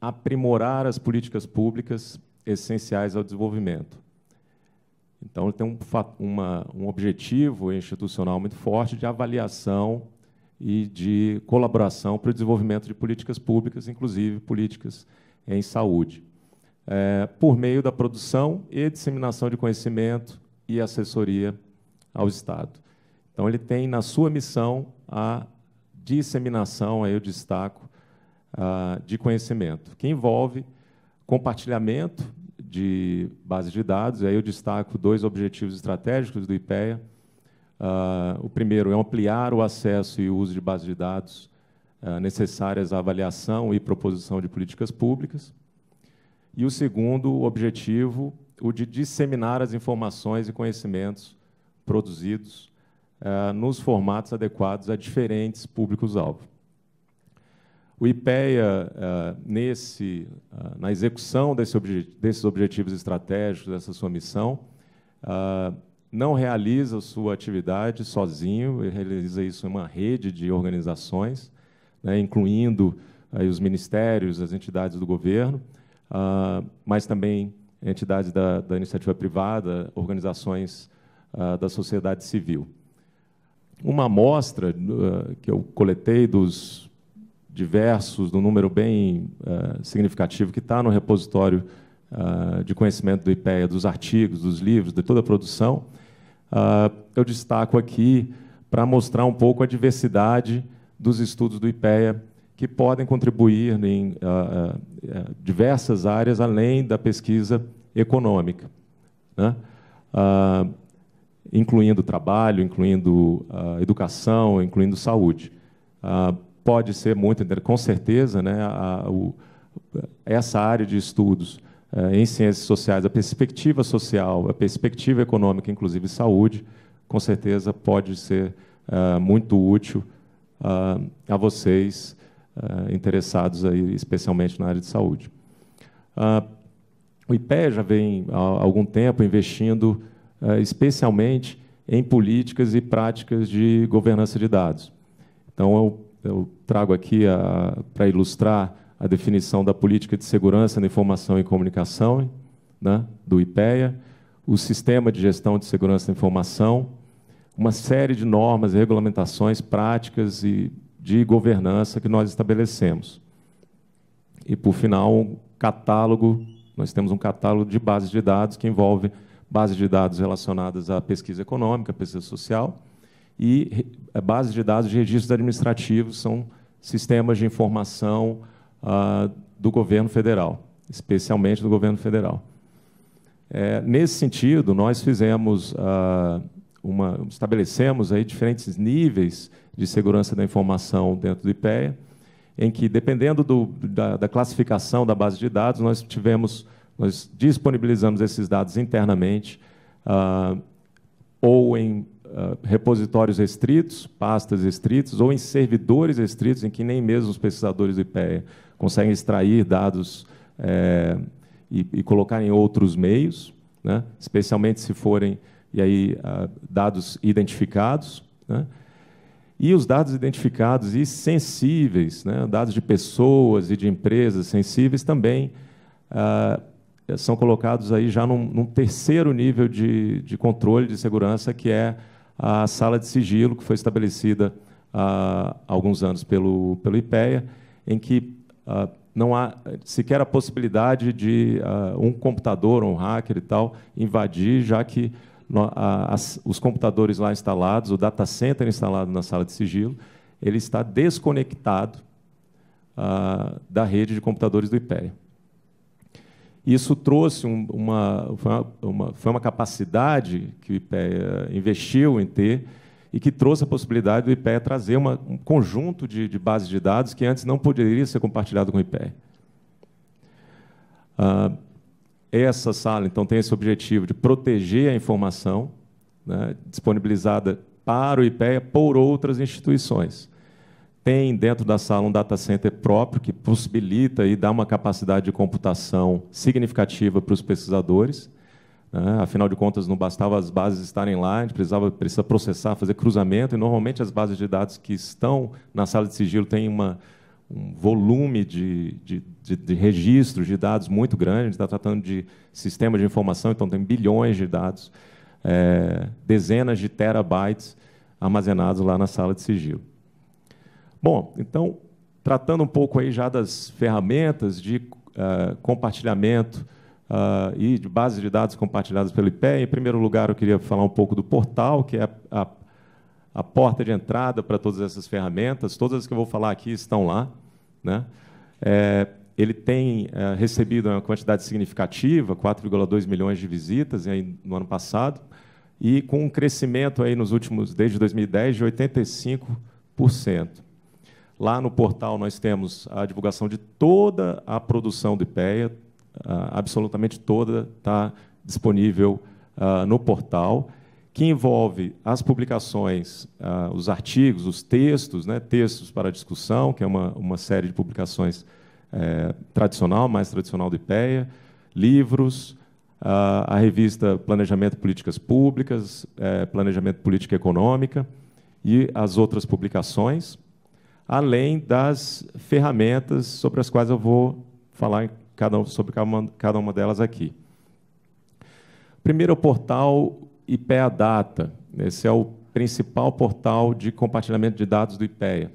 Speaker 5: aprimorar as políticas públicas essenciais ao desenvolvimento. Então, ele tem um, uma, um objetivo institucional muito forte de avaliação e de colaboração para o desenvolvimento de políticas públicas, inclusive políticas em saúde, é, por meio da produção e disseminação de conhecimento e assessoria ao Estado. Então, ele tem na sua missão a disseminação, aí eu destaco, ah, de conhecimento, que envolve compartilhamento de base de dados, aí eu destaco dois objetivos estratégicos do IPEA. Ah, o primeiro é ampliar o acesso e o uso de bases de dados ah, necessárias à avaliação e proposição de políticas públicas. E o segundo objetivo, o de disseminar as informações e conhecimentos produzidos uh, nos formatos adequados a diferentes públicos-alvo. O IPEA, uh, nesse, uh, na execução desse obje desses objetivos estratégicos, dessa sua missão, não realiza sua atividade sozinho, ele realiza isso em uma rede de organizações, né, incluindo os ministérios, as entidades do governo, ah, mas também entidades da, da iniciativa privada, organizações ah, da sociedade civil. Uma amostra ah, que eu coletei dos diversos, do número bem ah, significativo que está no repositório de conhecimento do IPEA, dos artigos, dos livros, de toda a produção, eu destaco aqui para mostrar um pouco a diversidade dos estudos do IPEA que podem contribuir em eh, diversas áreas além da pesquisa econômica. Uh, incluindo trabalho, incluindo uh, educação, incluindo saúde. Uh, pode ser muito, com certeza, né, a, o, essa área de estudos uh, em ciências sociais, a perspectiva social, a perspectiva econômica, inclusive saúde, com certeza pode ser ah, muito útil a vocês interessados aí, especialmente na área de saúde. o IPE já vem há algum tempo investindo eh, especialmente em políticas e práticas de governança de dados. Então, eu, eu trago aqui para ilustrar a definição da política de segurança da informação e comunicação, né, do IPEA, o sistema de gestão de segurança da informação, uma série de normas, regulamentações, práticas e de governança que nós estabelecemos. E, por final, um catálogo, nós temos um catálogo de bases de dados que envolve bases de dados relacionadas à pesquisa econômica, pesquisa social, e eh, bases de dados de registros administrativos, são sistemas de informação ah, do governo federal, especialmente do governo federal. É, nesse sentido, nós fizemos ah, uma, estabelecemos aí diferentes níveis de segurança da informação dentro do IPEA, em que, dependendo do, da, da, classificação da base de dados, nós tivemos nós disponibilizamos esses dados internamente uh, ou em uh, repositórios restritos, pastas restritas, ou em servidores restritos, em que nem mesmo os pesquisadores do IPEA conseguem extrair dados é, e, e, colocar em outros meios, né? especialmente se forem e aí, uh, dados identificados. Né? E os dados identificados e sensíveis, né? dados de pessoas e de empresas sensíveis também uh, eh, são colocados aí já num, num terceiro nível de, de, controle de segurança, que é a sala de sigilo, que foi estabelecida há ah, alguns anos pelo, pelo IPEA, em que ah, não há sequer a possibilidade de ah, um computador, um hacker e tal, invadir, já que os computadores lá instalados, o data center instalado na sala de sigilo, ele está desconectado da rede de computadores do IPEA. Isso trouxe um, uma, foi uma, uma, foi uma capacidade que o IPEA investiu em ter e que trouxe a possibilidade do IPEA trazer uma, um conjunto de, de bases de dados que antes não poderia ser compartilhado com o IPEA. Ah, essa sala, então, tem esse objetivo de proteger a informação né, disponibilizada para o IPEA por outras instituições tem dentro da sala um data center próprio que possibilita e dá uma capacidade de computação significativa para os pesquisadores. Né? Afinal de contas, não bastava as bases estarem lá, a gente precisava precisa processar, fazer cruzamento, e normalmente as bases de dados que estão na sala de sigilo têm uma, um volume de, de, de, de registros de dados muito grande, a gente está tratando de sistemas de informação, então tem bilhões de dados, é, dezenas de terabytes armazenados lá na sala de sigilo. Bom, então, tratando um pouco aí já das ferramentas de uh, compartilhamento uh, e de bases de dados compartilhadas pelo IPE, em primeiro lugar, eu queria falar um pouco do portal, que é a, a, a porta de entrada para todas essas ferramentas. Todas as que eu vou falar aqui estão lá. Né? É, ele tem é, recebido uma quantidade significativa, 4,2 milhões de visitas aí, no ano passado, e com um crescimento aí nos últimos, desde 2010, de 85%. Lá no portal nós temos a divulgação de toda a produção do IPEA, ah, absolutamente toda está disponível ah, no portal, que envolve as publicações, ah, os artigos, os textos, né, textos para discussão, que é uma, uma série de publicações é, tradicional, mais tradicional do IPEA, livros, a revista Planejamento Políticas Públicas, eh, Planejamento Política Econômica e as outras publicações além das ferramentas sobre as quais eu vou falar cada um, sobre cada uma delas aqui. Primeiro o portal IPEA Data. Esse é o principal portal de compartilhamento de dados do IPEA.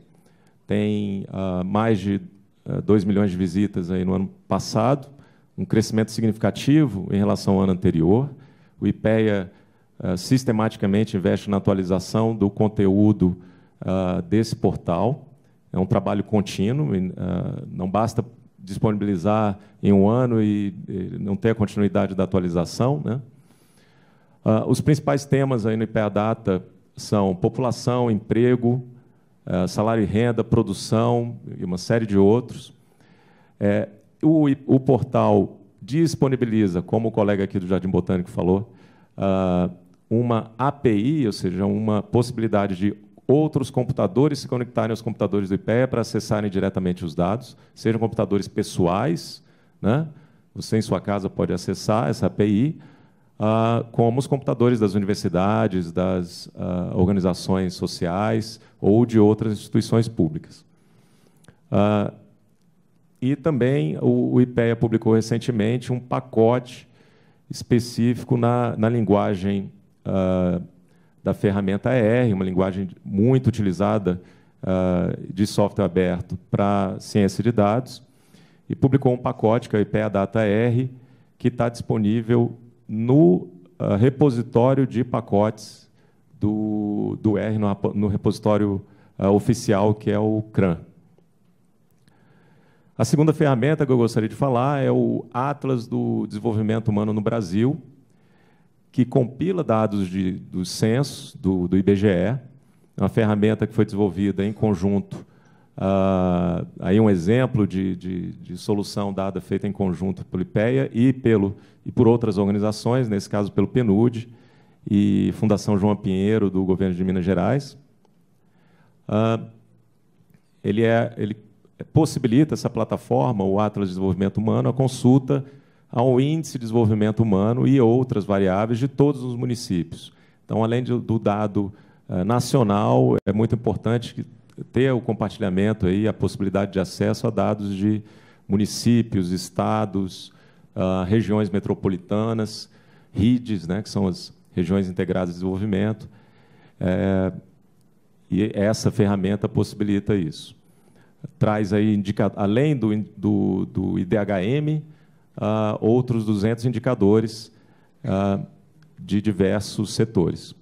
Speaker 5: Tem uh, mais de uh, ah, 2 milhões de visitas aí no ano passado, um crescimento significativo em relação ao ano anterior. O IPEA uh, ah, sistematicamente investe na atualização do conteúdo uh, desse portal. É um trabalho contínuo, uh, não basta disponibilizar em um ano e, e não ter a continuidade da atualização. Né? Uh, os principais temas aí no IPA Data são população, emprego, uh, salário e renda, produção e uma série de outros. É, o, o, portal disponibiliza, como o colega aqui do Jardim Botânico falou, uma API, ou seja, uma possibilidade de outros computadores se conectarem aos computadores do IPEA para acessarem diretamente os dados, sejam computadores pessoais, né? você em sua casa pode acessar essa API, ah, como os computadores das universidades, das ah, organizações sociais ou de outras instituições públicas. Ah, e também o, o IPEA publicou recentemente um pacote específico na, na linguagem uh, da ferramenta R, uma linguagem muito utilizada uh, de software aberto para ciência de dados, e publicou um pacote, que é o IPA Data R, que está disponível no uh, repositório de pacotes do, do R, no, no repositório uh, oficial, que é o CRAN. A segunda ferramenta que eu gostaria de falar é o Atlas do Desenvolvimento Humano no Brasil, que compila dados de, do censo, do, do IBGE, é uma ferramenta que foi desenvolvida em conjunto. Uh, aí um exemplo de, de, de, solução dada feita em conjunto pelo IPEA e, pelo, e por outras organizações, nesse caso pelo PNUD e Fundação João Pinheiro, do governo de Minas Gerais. Uh, ele, é, ele possibilita essa plataforma, o Atlas de Desenvolvimento Humano, a consulta ao Índice de Desenvolvimento Humano e outras variáveis de todos os municípios. Então, além do dado eh, nacional, é muito importante ter o compartilhamento aí, a possibilidade de acesso a dados de municípios, estados, ah, regiões metropolitanas, RIDs, né, que são as regiões integradas de desenvolvimento. É, e essa ferramenta possibilita isso. Traz aí, além do, do, do IDHM, uh, outros 200 indicadores uh, de diversos setores.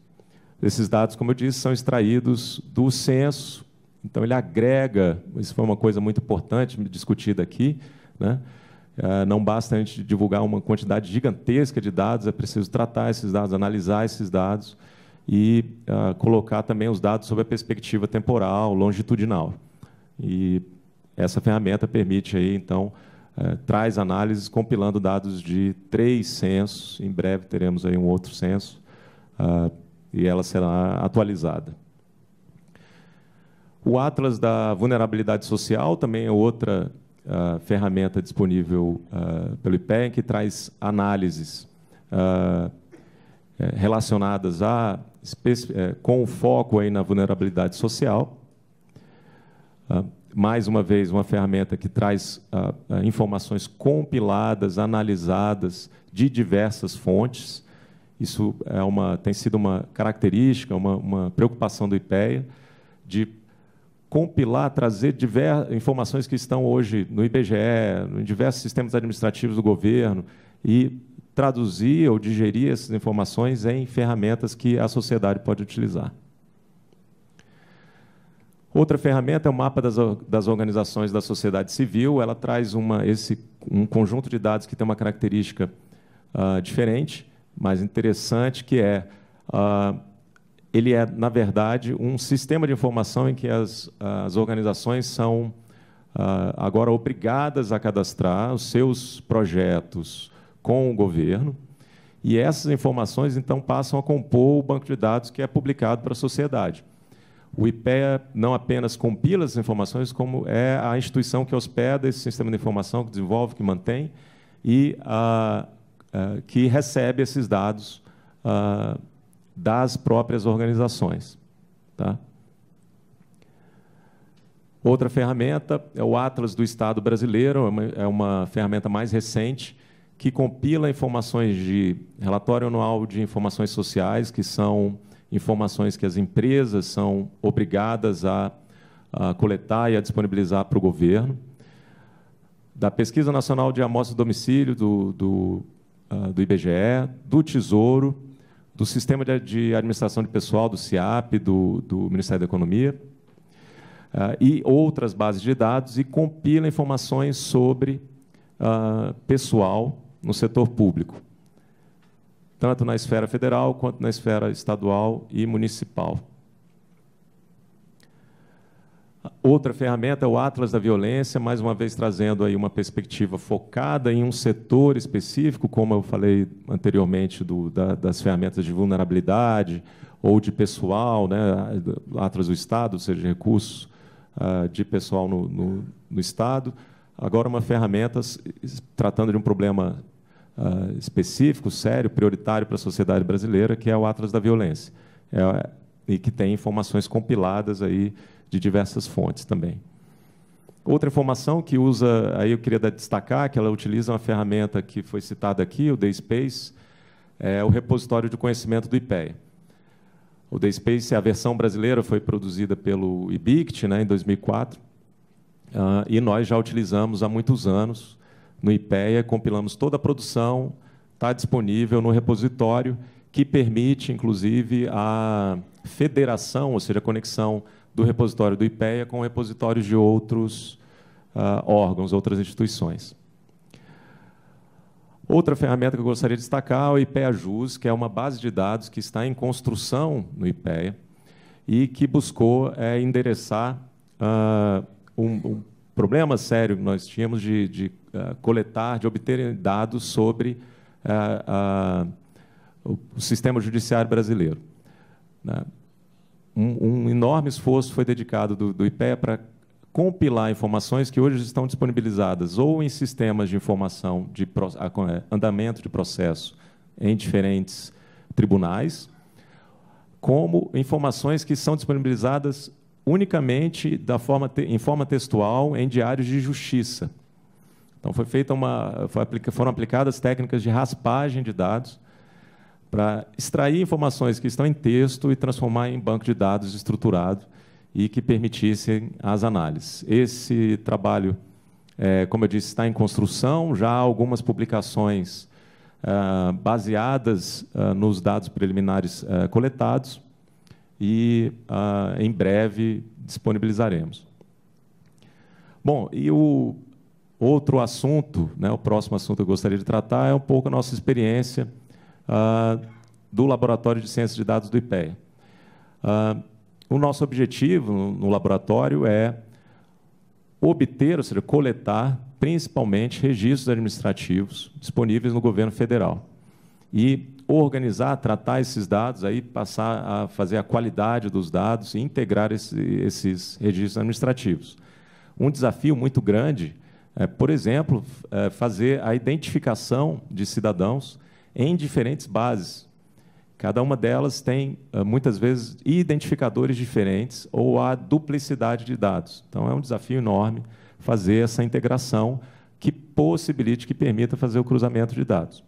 Speaker 5: Esses dados, como eu disse, são extraídos do censo, então ele agrega, isso foi uma coisa muito importante discutida aqui, né? Ah, não basta a gente divulgar uma quantidade gigantesca de dados, é preciso tratar esses dados, analisar esses dados e uh, colocar também os dados sobre a perspectiva temporal, longitudinal. E essa ferramenta permite aí então eh, traz análises compilando dados de três censos. Em breve teremos aí um outro censo uh, e ela será atualizada. O Atlas da Vulnerabilidade Social também é outra uh, ferramenta disponível uh, pelo IPEA que traz análises eh, relacionadas a eh, com foco aí na vulnerabilidade social mais uma vez, uma ferramenta que traz ah, ah, informações compiladas, analisadas de diversas fontes. Isso é uma, tem sido uma característica, uma, uma preocupação do IPEA, de compilar, trazer diver, informações que estão hoje no IBGE, em diversos sistemas administrativos do governo, e traduzir ou digerir essas informações em ferramentas que a sociedade pode utilizar. Outra ferramenta é o mapa das, das organizações da sociedade civil. Ela traz uma, esse, um conjunto de dados que tem uma característica uh, diferente, mas interessante, que é uh, ele é, na verdade, um sistema de informação em que as, as organizações são uh, agora obrigadas a cadastrar os seus projetos com o governo. E essas informações, então, passam a compor o banco de dados que é publicado para a sociedade. O IPEA não apenas compila as informações, como é a instituição que hospeda esse sistema de informação, que desenvolve, que mantém e ah, ah, que recebe esses dados ah, das próprias organizações. Tá? Outra ferramenta é o Atlas do Estado Brasileiro, é uma, é uma ferramenta mais recente, que compila informações de relatório anual de informações sociais, que são informações que as empresas são obrigadas a, a coletar e a disponibilizar para o governo. Da Pesquisa Nacional de Amostra do Domicílio, do, do, uh, do IBGE, do Tesouro, do Sistema de, de Administração de Pessoal, do CIAP, do, do Ministério da Economia, uh, e outras bases de dados, e compila informações sobre uh, pessoal no setor público tanto na esfera federal quanto na esfera estadual e municipal. Outra ferramenta é o Atlas da Violência, mais uma vez trazendo aí uma perspectiva focada em um setor específico, como eu falei anteriormente do, da, das ferramentas de vulnerabilidade ou de pessoal, né, Atlas do Estado, ou seja, recursos uh, de pessoal no, no, no Estado. Agora, uma ferramenta tratando de um problema uh, específico, sério, prioritário para a sociedade brasileira, que é o Atlas da Violência, é, e que tem informações compiladas aí de diversas fontes também. Outra informação que usa, aí eu queria destacar, que ela utiliza uma ferramenta que foi citada aqui, o DSpace, é o repositório de conhecimento do IPEA. O é a versão brasileira, foi produzida pelo IBICT né, em 2004, uh, ah, e nós já utilizamos há muitos anos, no IPEA, compilamos toda a produção, está disponível no repositório, que permite, inclusive, a federação, ou seja, a conexão do repositório do IPEA com repositórios de outros uh, órgãos, outras instituições. Outra ferramenta que eu gostaria de destacar é o IPEA Jus, que é uma base de dados que está em construção no IPEA e que buscou é, endereçar uh, um, um, problema sério que nós tínhamos de, de ah, coletar, de obter dados sobre ah, ah, o sistema judiciário brasileiro. Né? Um, um, enorme esforço foi dedicado do, do IPE para compilar informações que hoje estão disponibilizadas ou em sistemas de informação de eh, andamento de processo em diferentes tribunais, como informações que são disponibilizadas unicamente da forma em forma textual em diários de justiça. Então foi feita uma, foi aplica, foram aplicadas técnicas de raspagem de dados para extrair informações que estão em texto e transformar em banco de dados estruturado e que permitissem as análises. Esse trabalho, é, como eu disse, está em construção, já há algumas publicações ah, baseadas ah, nos dados preliminares ah, coletados e ah, em breve disponibilizaremos. Bom, e o Outro assunto, né, o próximo assunto que eu gostaria de tratar é um pouco a nossa experiência ah, do Laboratório de Ciências de Dados do IPEA. Ah, o nosso objetivo no laboratório é obter, ou seja, coletar principalmente registros administrativos disponíveis no governo federal e organizar, tratar esses dados, aí passar a fazer a qualidade dos dados e integrar esse, esses registros administrativos. Um desafio muito grande é, por exemplo, é, fazer a identificação de cidadãos em diferentes bases. Cada uma delas tem, é, muitas vezes, identificadores diferentes ou há duplicidade de dados. Então, é um desafio enorme fazer essa integração que possibilite, que permita fazer o cruzamento de dados.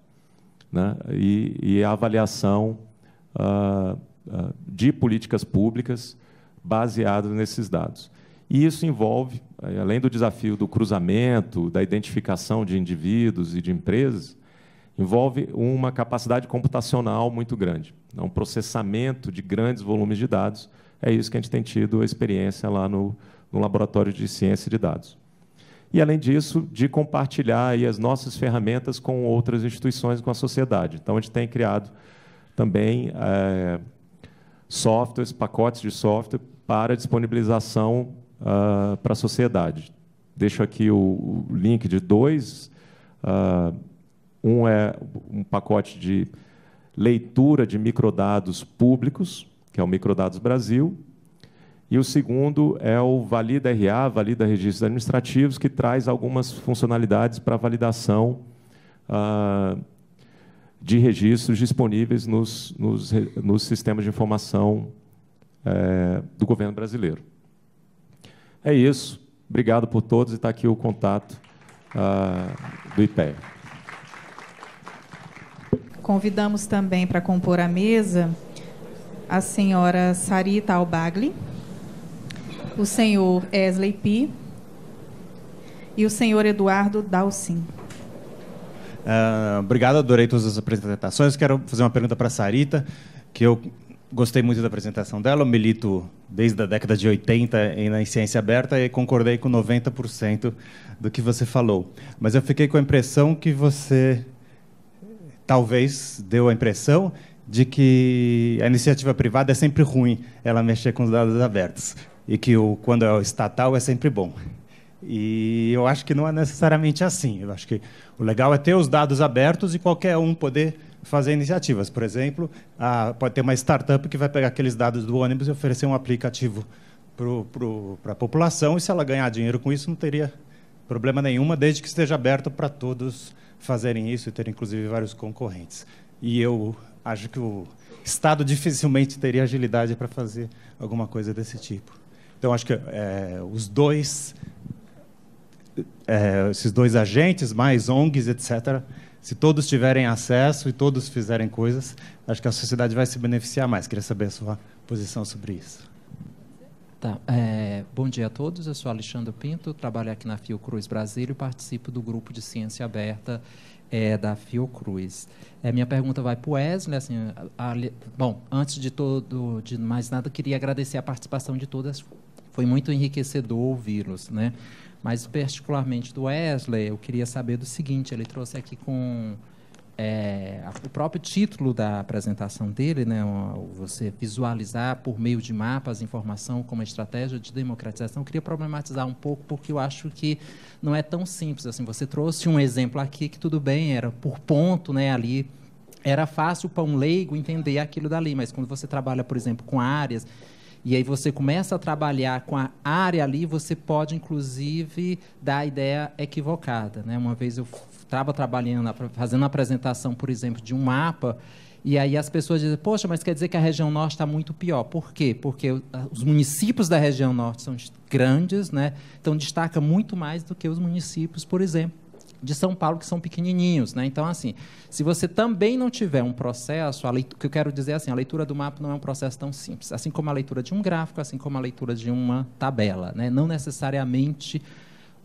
Speaker 5: Né? E, e, a avaliação uh, uh, de políticas públicas baseadas nesses dados. E isso envolve, eh, além do desafio do cruzamento, da identificação de indivíduos e de empresas, envolve uma capacidade computacional muito grande, então, um processamento de grandes volumes de dados. É isso que a gente tem tido a experiência lá no, no Laboratório de Ciência de Dados. E, além disso, de compartilhar as nossas ferramentas com outras instituições, com a sociedade. Então, a gente tem criado também é, softwares, pacotes de software para disponibilização uh, ah, para a sociedade. Deixo aqui o, o link de dois. Uh, um é um pacote de leitura de microdados públicos, que é o Microdados Brasil, e o segundo é o Valida RA, Valida Registros Administrativos, que traz algumas funcionalidades para validação uh, de registros disponíveis nos, nos, nos sistemas de informação uh, do governo brasileiro. É isso. Obrigado por todos e está aqui o contato uh, do IPE.
Speaker 1: Convidamos também para compor a mesa a senhora Sarita Albagli, o senhor Esley Pi e o senhor Eduardo Dalcin.
Speaker 6: Uh, obrigado, adorei todas as apresentações. Quero fazer uma pergunta para a Sarita, que eu Gostei muito da apresentação dela, eu milito desde a década de 80 na ciência aberta e concordei com 90% do que você falou. Mas eu fiquei com a impressão que você talvez deu a impressão de que a iniciativa privada é sempre ruim ela mexer com os dados abertos e que o, quando é o estatal é sempre bom. E eu acho que não é necessariamente assim. Eu acho que o legal é ter os dados abertos e qualquer um poder fazer iniciativas. Por exemplo, a, pode ter uma startup que vai pegar aqueles dados do ônibus e oferecer um aplicativo para a população, e se ela ganhar dinheiro com isso, não teria problema nenhuma, desde que esteja aberto para todos fazerem isso e ter, inclusive, vários concorrentes. E eu acho que o Estado dificilmente teria agilidade para fazer alguma coisa desse tipo. Então, acho que é, os dois, é, esses dois agentes, mais ONGs, etc., se todos tiverem acesso e todos fizerem coisas, acho que a sociedade vai se beneficiar mais. Queria saber a sua posição sobre
Speaker 4: isso. Tá, é, bom dia a todos, eu sou Alexandre Pinto, trabalho aqui na Fiocruz Brasil e participo do grupo de ciência aberta é, da Fiocruz. É, minha pergunta vai para o Wesley. Assim, a, a, bom, antes de, todo, de mais nada, queria agradecer a participação de todas. Foi muito enriquecedor ouvi-los. Né? Mas particularmente do Wesley, eu queria saber do seguinte: ele trouxe aqui com é, o próprio título da apresentação dele, né, você visualizar por meio de mapas informação como estratégia de democratização, eu queria problematizar um pouco, porque eu acho que não é tão simples assim. Você trouxe um exemplo aqui que tudo bem, era por ponto, né, ali era fácil para um leigo entender aquilo dali, mas quando você trabalha, por exemplo, com áreas e aí você começa a trabalhar com a área ali, você pode, inclusive, dar a ideia equivocada. Né? Uma vez eu estava trabalhando, fazendo uma apresentação, por exemplo, de um mapa, e aí as pessoas dizem, poxa, mas quer dizer que a região norte está muito pior. Por quê? Porque os municípios da região norte são grandes, né? então destaca muito mais do que os municípios, por exemplo, de São Paulo que são pequenininhos, né? Então assim, se você também não tiver um processo, a leitura, que eu quero dizer é assim, a leitura do mapa não é um processo tão simples, assim como a leitura de um gráfico, assim como a leitura de uma tabela, né? Não necessariamente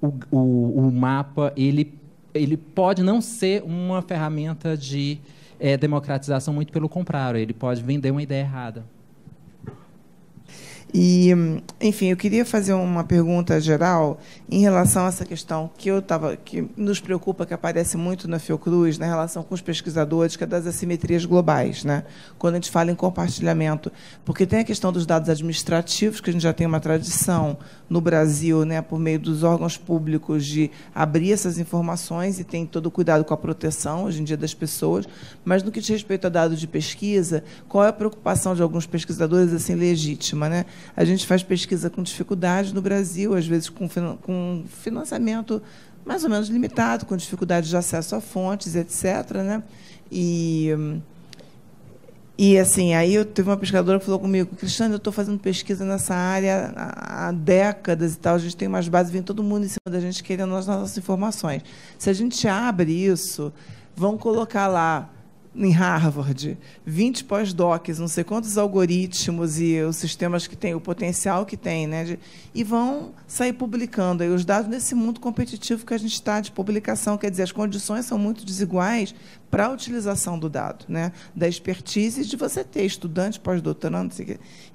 Speaker 4: o, o, o mapa ele ele pode não ser uma ferramenta de é, democratização, muito pelo contrário, ele pode vender uma ideia errada.
Speaker 7: E, enfim, eu queria fazer uma pergunta geral em relação a essa questão que eu tava, que nos preocupa, que aparece muito na Fiocruz, na relação com os pesquisadores, que é das assimetrias globais, né? quando a gente fala em compartilhamento. Porque tem a questão dos dados administrativos, que a gente já tem uma tradição no Brasil, né, por meio dos órgãos públicos, de abrir essas informações e tem todo o cuidado com a proteção, hoje em dia, das pessoas. Mas, no que diz respeito a dados de pesquisa, qual é a preocupação de alguns pesquisadores assim legítima? Né? A gente faz pesquisa com dificuldade no Brasil, às vezes com, com financiamento mais ou menos limitado, com dificuldade de acesso a fontes, etc. Né? E, e assim, aí eu teve uma pescadora que falou comigo, Cristiano, eu estou fazendo pesquisa nessa área há, há décadas e tal, a gente tem umas bases, vem todo mundo em cima da gente querendo as nossas informações. Se a gente abre isso, vão colocar lá em Harvard, 20 pós-docs, não sei quantos algoritmos e os sistemas que tem, o potencial que tem, né? De, e vão sair publicando aí os dados nesse mundo competitivo que a gente está de publicação, quer dizer, as condições são muito desiguais para a utilização do dado, né? Da expertise de você ter estudante, pós-doutorando,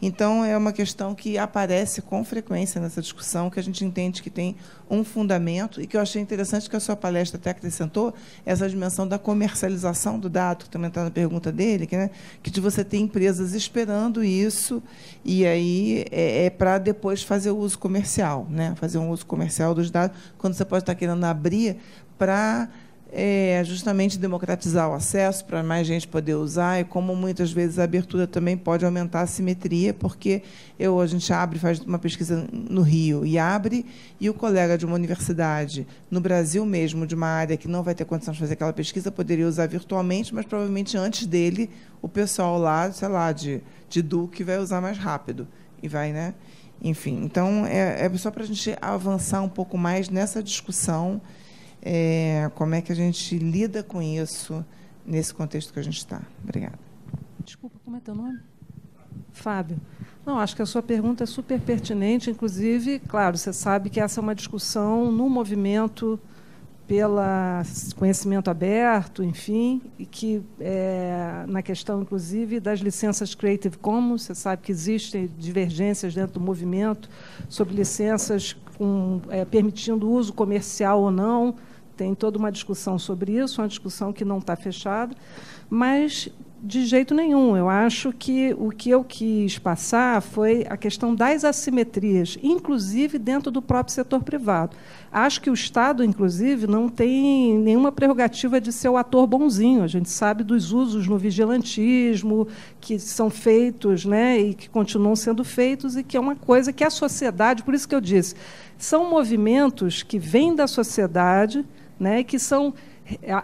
Speaker 7: então é uma questão que aparece com frequência nessa discussão, que a gente entende que tem um fundamento e que eu achei interessante que a sua palestra até acrescentou essa dimensão da comercialização do dado que também está na pergunta dele, que, né, que de você ter empresas esperando isso e aí é, é para depois fazer o uso comercial, né, fazer um uso comercial dos dados, quando você pode estar tá querendo abrir para é justamente democratizar o acesso para mais gente poder usar e como muitas vezes a abertura também pode aumentar a simetria, porque eu, a gente abre, faz uma pesquisa no Rio e abre, e o colega de uma universidade no Brasil mesmo, de uma área que não vai ter condição de fazer aquela pesquisa, poderia usar virtualmente, mas provavelmente antes dele o pessoal lá, sei lá, de, de Duque vai usar mais rápido e vai, né? Enfim, então é, é só para a gente avançar um pouco mais nessa discussão é, como é que a gente lida com isso nesse contexto que a gente está. Obrigada.
Speaker 8: Desculpa, como é teu nome? Fábio. Não, acho que a sua pergunta é super pertinente, inclusive, claro, você sabe que essa é uma discussão no movimento pelo conhecimento aberto, enfim, e que é, na questão, inclusive, das licenças Creative Commons, você sabe que existem divergências dentro do movimento sobre licenças com, é, permitindo uso comercial ou não, tem toda uma discussão sobre isso, uma discussão que não está fechada, mas de jeito nenhum. Eu acho que o que eu quis passar foi a questão das assimetrias, inclusive dentro do próprio setor privado. Acho que o Estado, inclusive, não tem nenhuma prerrogativa de ser o ator bonzinho. A gente sabe dos usos no vigilantismo que são feitos né, e que continuam sendo feitos e que é uma coisa que a sociedade, por isso que eu disse, são movimentos que vêm da sociedade né, que são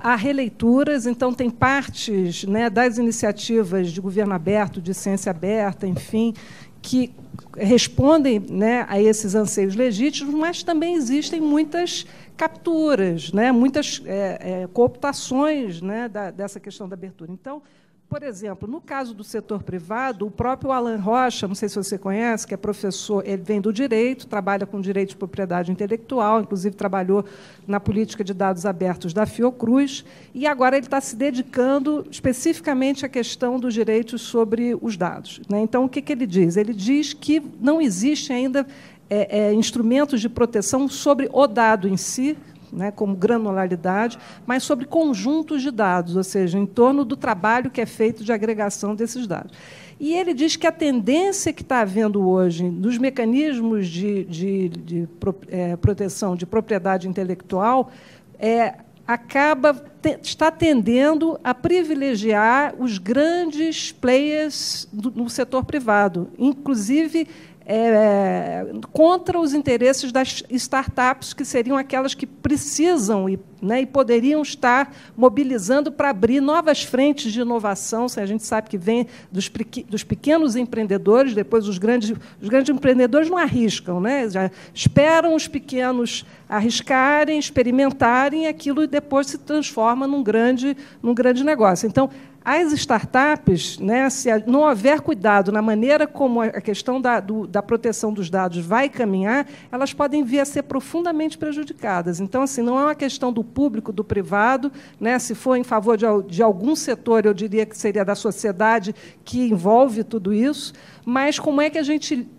Speaker 8: a eh, releituras, então tem partes né, das iniciativas de governo aberto, de ciência aberta, enfim, que respondem né, a esses anseios legítimos, mas também existem muitas capturas, né, muitas é, é, cooptações né, da, dessa questão da abertura. Então, por exemplo, no caso do setor privado, o próprio Alan Rocha, não sei se você conhece, que é professor, ele vem do direito, trabalha com direito de propriedade intelectual, inclusive trabalhou na política de dados abertos da Fiocruz, e agora ele está se dedicando especificamente à questão dos direitos sobre os dados. Né? Então, o que, que ele diz? Ele diz que não existe ainda é, é, instrumentos de proteção sobre o dado em si, né, como granularidade, mas sobre conjuntos de dados, ou seja, em torno do trabalho que é feito de agregação desses dados. E ele diz que a tendência que está havendo hoje nos mecanismos de, de, de é, proteção de propriedade intelectual é, acaba te, está tendendo a privilegiar os grandes players do, no setor privado, inclusive é, é, contra os interesses das startups, que seriam aquelas que precisam e, né, e poderiam estar mobilizando para abrir novas frentes de inovação. A gente sabe que vem dos, dos pequenos empreendedores, depois os grandes, os grandes empreendedores não arriscam, né? já esperam os pequenos arriscarem, experimentarem, aquilo e depois se transforma num grande, num grande negócio. Então, as startups, né, se não houver cuidado na maneira como a questão da, do, da proteção dos dados vai caminhar, elas podem vir a ser profundamente prejudicadas. Então, assim, não é uma questão do público, do privado. Né, se for em favor de, de algum setor, eu diria que seria da sociedade que envolve tudo isso. Mas como é que a gente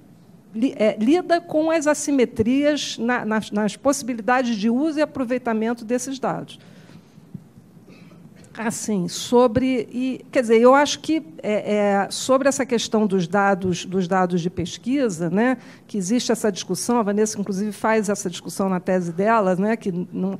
Speaker 8: é, lida com as assimetrias nas, possibilidades de uso e aproveitamento desses dados assim, sobre e quer dizer, eu acho que é, é, sobre essa questão dos dados, dos dados de pesquisa, né, que existe essa discussão. A Vanessa, inclusive, faz essa discussão na tese dela, né, que não,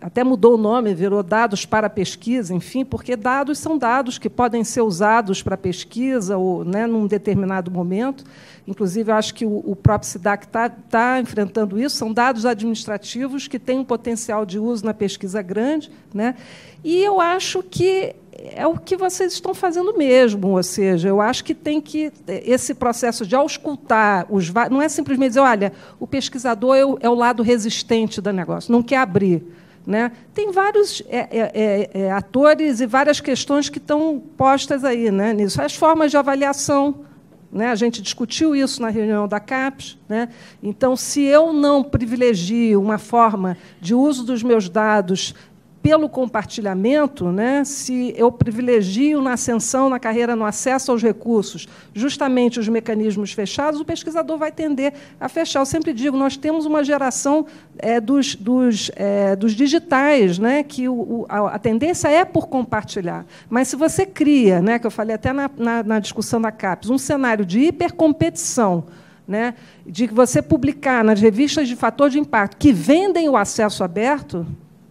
Speaker 8: até mudou o nome, virou dados para pesquisa, enfim, porque dados são dados que podem ser usados para pesquisa ou, né, num determinado momento. Inclusive, eu acho que o, próprio SIDAC está tá enfrentando isso. São dados administrativos que têm um potencial de uso na pesquisa grande. Né? E eu acho que é o que vocês estão fazendo mesmo, ou seja, eu acho que tem que esse processo de auscultar os não é simplesmente dizer, olha, o pesquisador é o, é o lado resistente do negócio, não quer abrir, né? Tem vários é, é, é, é atores e várias questões que estão postas aí, né? Nisso, as formas de avaliação, né? A gente discutiu isso na reunião da CAPES. Né? Então, se eu não privilegio uma forma de uso dos meus dados pelo compartilhamento, né, se eu privilegio na ascensão, na carreira, no acesso aos recursos, justamente os mecanismos fechados, o pesquisador vai tender a fechar. Eu sempre digo, nós temos uma geração é, dos, dos, é, dos, digitais, né, que o, o, a tendência é por compartilhar. Mas se você cria, né, que eu falei até na, na, na discussão da CAPES, um cenário de hipercompetição, né, de que você publicar nas revistas de fator de impacto que vendem o acesso aberto,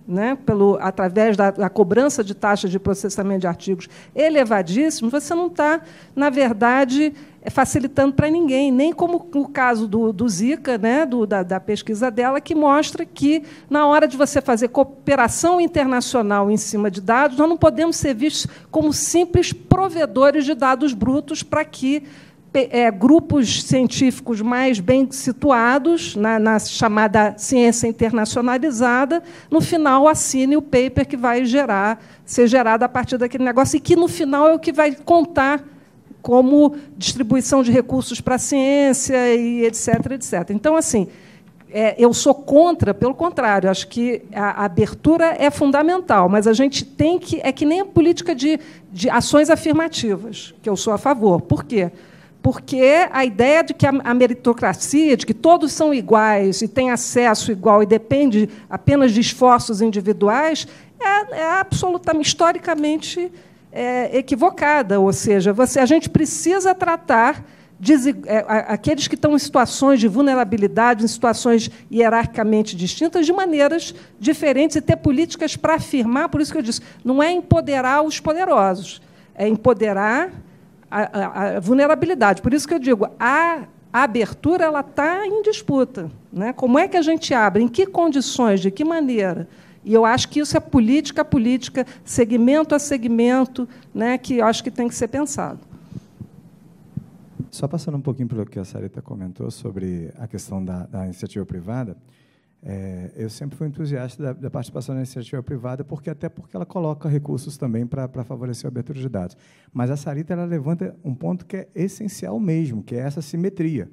Speaker 8: né, pelo, através da, da, cobrança de taxas de processamento de artigos elevadíssimo, você não está, na verdade, é, facilitando para ninguém, nem como o caso do, do Zika, né, do, da, da, pesquisa dela, que mostra que, na hora de você fazer cooperação internacional em cima de dados, nós não podemos ser vistos como simples provedores de dados brutos para que é, grupos científicos mais bem situados, na, na, chamada ciência internacionalizada, no final assine o paper que vai gerar, ser gerado a partir daquele negócio, e que no final é o que vai contar como distribuição de recursos para a ciência e etc. etc. Então, assim, é, eu sou contra, pelo contrário, acho que a, a, abertura é fundamental, mas a gente tem que. É que nem a política de, de ações afirmativas, que eu sou a favor. Por quê? Porque porque a ideia de que a meritocracia, de que todos são iguais e têm acesso igual e depende apenas de esforços individuais, é, é absolutamente, historicamente é, equivocada. Ou seja, você, a gente precisa tratar é, aqueles que estão em situações de vulnerabilidade, em situações hierarquicamente distintas, de maneiras diferentes e ter políticas para afirmar. Por isso que eu disse, não é empoderar os poderosos, é empoderar a, a, vulnerabilidade. Por isso que eu digo, a a abertura ela está em disputa. Né? Como é que a gente abre? Em que condições? De que maneira? E eu acho que isso é política a política, segmento a segmento, né? que eu acho que tem que ser pensado.
Speaker 2: Só passando um pouquinho pelo que a Sarita comentou sobre a questão da, da iniciativa privada, é, eu sempre fui entusiasta da, da, participação na iniciativa privada, porque até porque ela coloca recursos também para favorecer a abertura de dados. Mas a Sarita ela levanta um ponto que é essencial mesmo, que é essa simetria.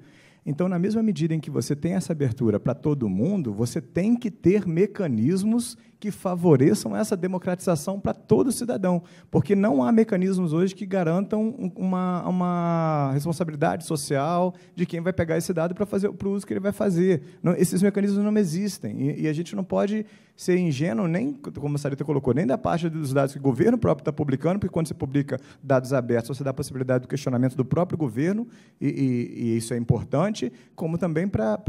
Speaker 2: Então, na mesma medida em que você tem essa abertura para todo mundo, você tem que ter mecanismos que favoreçam essa democratização para todo cidadão, porque não há mecanismos hoje que garantam uma, uma responsabilidade social de quem vai pegar esse dado para fazer para o uso que ele vai fazer. Não, esses mecanismos não existem e, e a gente não pode ser ingênuo, nem, como a Sarita colocou, nem da parte dos dados que o governo próprio está publicando, porque quando você publica dados abertos, você dá a possibilidade do questionamento do próprio governo, e, e, e isso é importante, como também para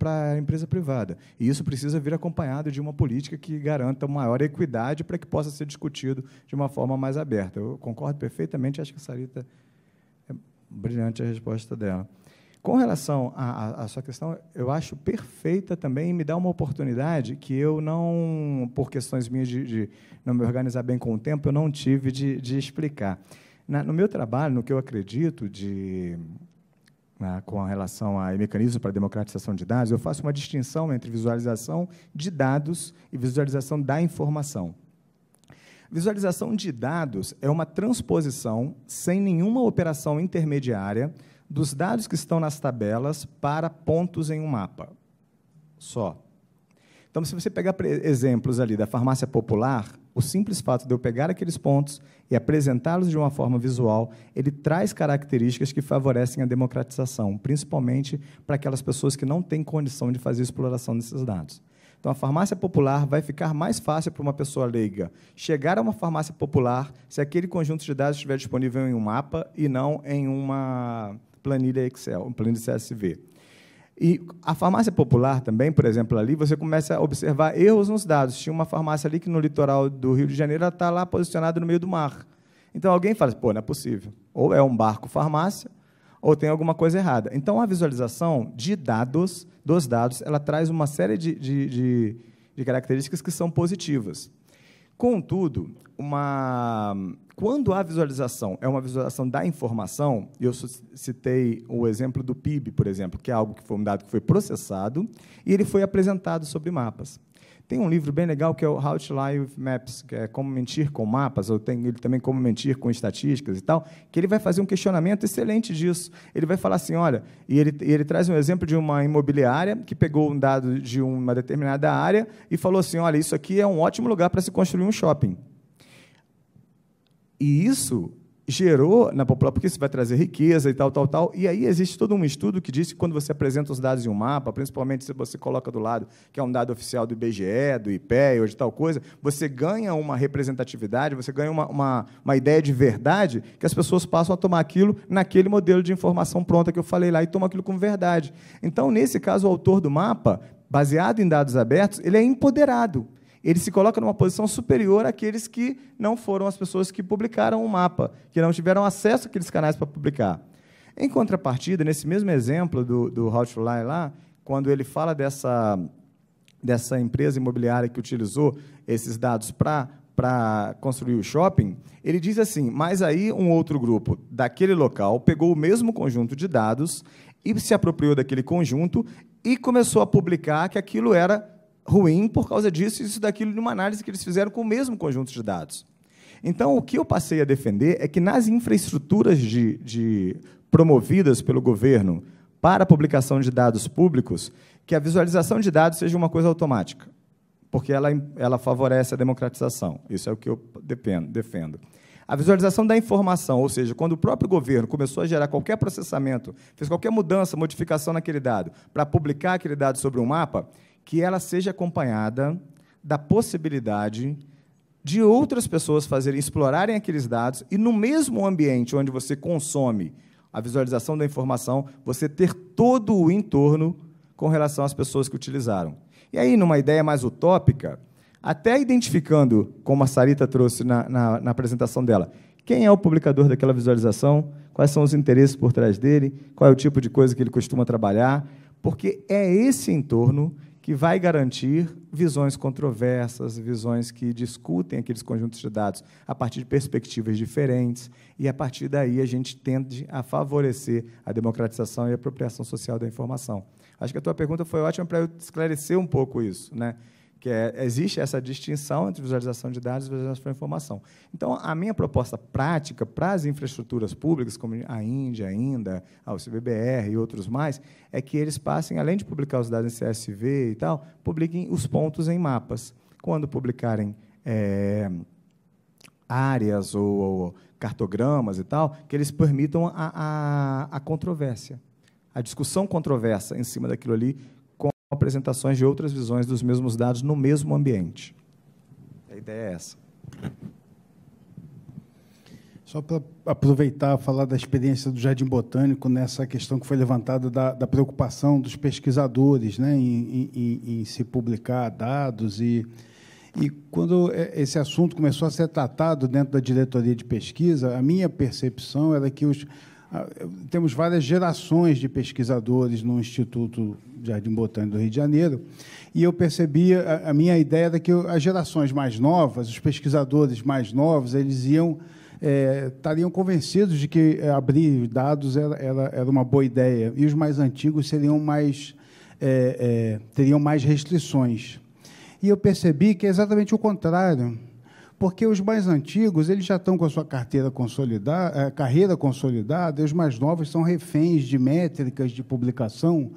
Speaker 2: a empresa privada. E isso precisa vir acompanhado de uma política que garanta maior equidade para que possa ser discutido de uma forma mais aberta. Eu concordo perfeitamente, acho que a Sarita é brilhante a resposta dela. Com relação à, à sua questão, eu acho perfeita também e me dá uma oportunidade que eu não, por questões minhas de, de não me organizar bem com o tempo, eu não tive de, de explicar. Na, no meu trabalho, no que eu acredito de na, né, com relação a mecanismos para democratização de dados, eu faço uma distinção entre visualização de dados e visualização da informação. Visualização de dados é uma transposição sem nenhuma operação intermediária dos dados que estão nas tabelas para pontos em um mapa. Só. Então, se você pegar exemplos ali da farmácia popular, o simples fato de eu pegar aqueles pontos e apresentá-los de uma forma visual, ele traz características que favorecem a democratização, principalmente para aquelas pessoas que não têm condição de fazer exploração desses dados. Então, a farmácia popular vai ficar mais fácil para uma pessoa leiga chegar a uma farmácia popular se aquele conjunto de dados estiver disponível em um mapa e não em uma planilha Excel, planilha CSV. E a farmácia popular também, por exemplo, ali, você começa a observar erros nos dados. Tinha uma farmácia ali que no litoral do Rio de Janeiro está lá posicionada no meio do mar. Então alguém fala, pô, não é possível. Ou é um barco farmácia, ou tem alguma coisa errada. Então a visualização de dados, dos dados, ela traz uma série de, de, de, de características que são positivas. Contudo, uma... quando a visualização é uma visualização da informação, eu citei o exemplo do PIB, por exemplo, que é algo que foi um dado que foi processado e ele foi apresentado sobre mapas. Tem um livro bem legal que é o How to Lie with Maps, que é Como Mentir com Mapas, ou tem ele também Como Mentir com Estatísticas e tal, que ele vai fazer um questionamento excelente disso. Ele vai falar assim, olha, e ele, ele traz um exemplo de uma imobiliária que pegou um dado de uma determinada área e falou assim, olha, isso aqui é um ótimo lugar para se construir um shopping. E isso gerou na população, porque isso vai trazer riqueza e tal, tal, tal. E aí existe todo um estudo que diz que quando você apresenta os dados em um mapa, principalmente se você coloca do lado que é um dado oficial do IBGE, do IPE ou de tal coisa, você ganha uma representatividade, você ganha uma, uma, uma ideia de verdade que as pessoas passam a tomar aquilo naquele modelo de informação pronta que eu falei lá e tomam aquilo como verdade. Então, nesse caso, o autor do mapa, baseado em dados abertos, ele é empoderado ele se coloca numa posição superior àqueles que não foram as pessoas que publicaram o mapa, que não tiveram acesso àqueles canais para publicar. Em contrapartida, nesse mesmo exemplo do, do How lá, quando ele fala dessa, dessa empresa imobiliária que utilizou esses dados para para construir o shopping, ele diz assim: mas aí um outro grupo daquele local pegou o mesmo conjunto de dados e se apropriou daquele conjunto e começou a publicar que aquilo era ruim por causa disso, isso daquilo, de uma análise que eles fizeram com o mesmo conjunto de dados. Então, o que eu passei a defender é que nas infraestruturas de, de promovidas pelo governo para a publicação de dados públicos, que a visualização de dados seja uma coisa automática, porque ela, ela favorece a democratização. Isso é o que eu defendo. A visualização da informação, ou seja, quando o próprio governo começou a gerar qualquer processamento, fez qualquer mudança, modificação naquele dado, para publicar aquele dado sobre um mapa, que ela seja acompanhada da possibilidade de outras pessoas fazerem explorarem aqueles dados e no mesmo ambiente onde você consome a visualização da informação, você ter todo o entorno com relação às pessoas que utilizaram. E aí, numa ideia mais utópica, até identificando, como a Sarita trouxe na, na, na apresentação dela, quem é o publicador daquela visualização, quais são os interesses por trás dele, qual é o tipo de coisa que ele costuma trabalhar, porque é esse entorno que vai garantir visões controversas, visões que discutem aqueles conjuntos de dados a partir de perspectivas diferentes, e a partir daí a gente tende a favorecer a democratização e a apropriação social da informação. Acho que a tua pergunta foi ótima para eu esclarecer um pouco isso, né? que é, existe essa distinção entre visualização de dados e visualização de informação. Então, a minha proposta prática para as infraestruturas públicas, como a Índia ainda, a UCBBR e outros mais, é que eles passem, além de publicar os dados em CSV e tal, publiquem os pontos em mapas. Quando publicarem é, áreas ou, ou, cartogramas e tal, que eles permitam a, a, a controvérsia, a discussão controversa em cima daquilo ali, apresentações de outras visões dos mesmos dados no
Speaker 3: mesmo ambiente.
Speaker 2: A ideia é essa.
Speaker 3: Só para aproveitar falar da experiência do Jardim Botânico nessa questão que foi levantada da, da preocupação dos pesquisadores né, em, em, em, se publicar dados. E, e quando é, esse assunto começou a ser tratado dentro da diretoria de pesquisa, a minha percepção era que os, ah, temos várias gerações de pesquisadores no Instituto Jardim Botânico do Rio de Janeiro, e eu percebia, a minha ideia era que as gerações mais novas, os pesquisadores mais novos, eles iam é, estariam convencidos de que eh, abrir dados era, era, era, uma boa ideia, e os mais antigos seriam mais, é, é, teriam mais restrições. E eu percebi que é exatamente o contrário porque os mais antigos eles já estão com a sua carteira consolidada, eh, carreira consolidada, e os mais novos são reféns de métricas de publicação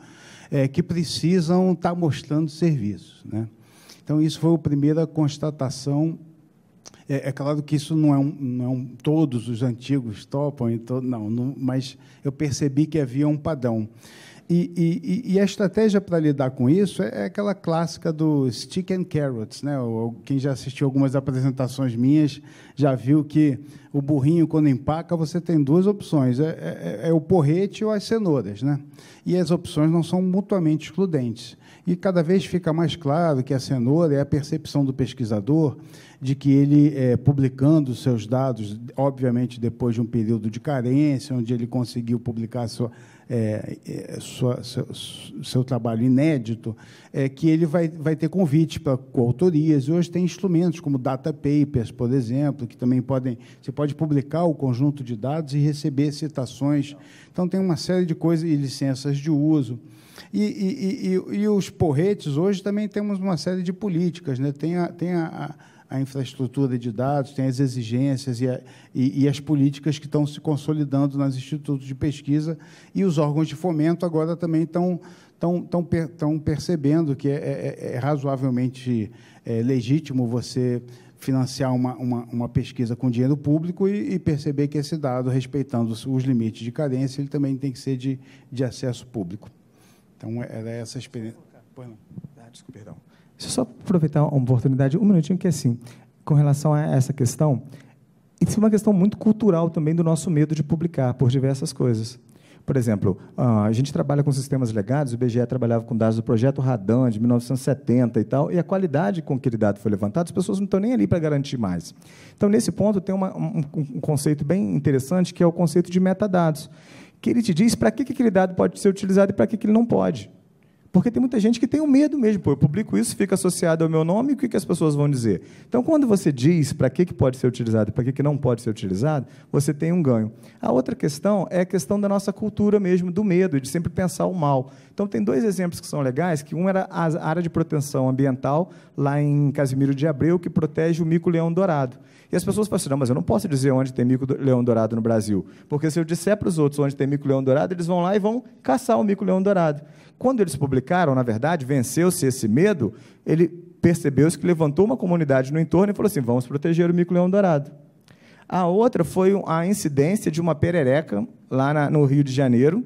Speaker 3: é, que precisam estar tá mostrando serviços. Né? Então, isso foi a primeira constatação. É, é claro que isso não é, um, não é todos os antigos topam, então, não, não, mas eu percebi que havia um padrão. E, e, e, a estratégia para lidar com isso é, é aquela clássica do stick and carrots. Né? Quem já assistiu algumas apresentações minhas já viu que o burrinho, quando empaca, você tem duas opções: é, é, é, é o porrete ou as cenouras. Né? E as opções não são mutuamente excludentes. E cada vez fica mais claro que a cenoura é a percepção do pesquisador de que ele, é, publicando seus dados, obviamente depois de um período de carência, onde ele conseguiu publicar sua, é, é, sua, seu, seu, trabalho inédito, é que ele vai, vai ter convite para coautorias. E hoje tem instrumentos como data papers, por exemplo, que também podem. Você pode publicar o conjunto de dados e receber citações. Então tem uma série de coisas e licenças de uso. E, e, e, e os porretes hoje também temos uma série de políticas, né? Tem a, tem a, a a infraestrutura de dados, tem as exigências e, a, e, e, as políticas que estão se consolidando nos institutos de pesquisa e os órgãos de fomento agora também estão, percebendo que é, é, é, é razoavelmente é, legítimo você financiar uma, uma, uma, pesquisa com dinheiro público e, e, perceber que esse dado, respeitando os limites de carência, ele também tem que ser de, de acesso público. Então, é, era é essa a experiência. Ah, desculpa, perdão. Deixa eu só
Speaker 2: aproveitar uma oportunidade, um minutinho, que é assim, com relação a essa questão, isso é uma questão muito cultural também do nosso medo de publicar por diversas coisas. Por exemplo, ah, a gente trabalha com sistemas legados, o IBGE trabalhava com dados do projeto Radan de 1970 e tal, e a qualidade com que aquele dado foi levantado, as pessoas não estão nem ali para garantir mais. Então, nesse ponto, tem uma, um, um, conceito bem interessante, que é o conceito de metadados, que ele te diz para que, que aquele dado pode ser utilizado e para que, que ele não pode. Porque tem muita gente que tem o um medo mesmo. Pô, eu publico isso, fica associado ao meu nome, o que, que as pessoas vão dizer? Então, quando você diz para que, que pode ser utilizado e para que, que não pode ser utilizado, você tem um ganho. A outra questão é a questão da nossa cultura mesmo, do medo, de sempre pensar o mal. Então, tem dois exemplos que são legais, que um era a área de proteção ambiental, lá em Casimiro de Abreu, que protege o mico-leão dourado. E as pessoas falam assim: não, mas eu não posso dizer onde tem mico-leão dourado no Brasil, porque se eu disser para os outros onde tem mico-leão dourado, eles vão lá e vão caçar o mico-leão dourado. Quando eles publicaram, na verdade, venceu-se esse medo, ele percebeu-se que levantou uma comunidade no entorno e falou assim: vamos proteger o mico-leão dourado. A outra foi a incidência de uma perereca lá na, no Rio de Janeiro,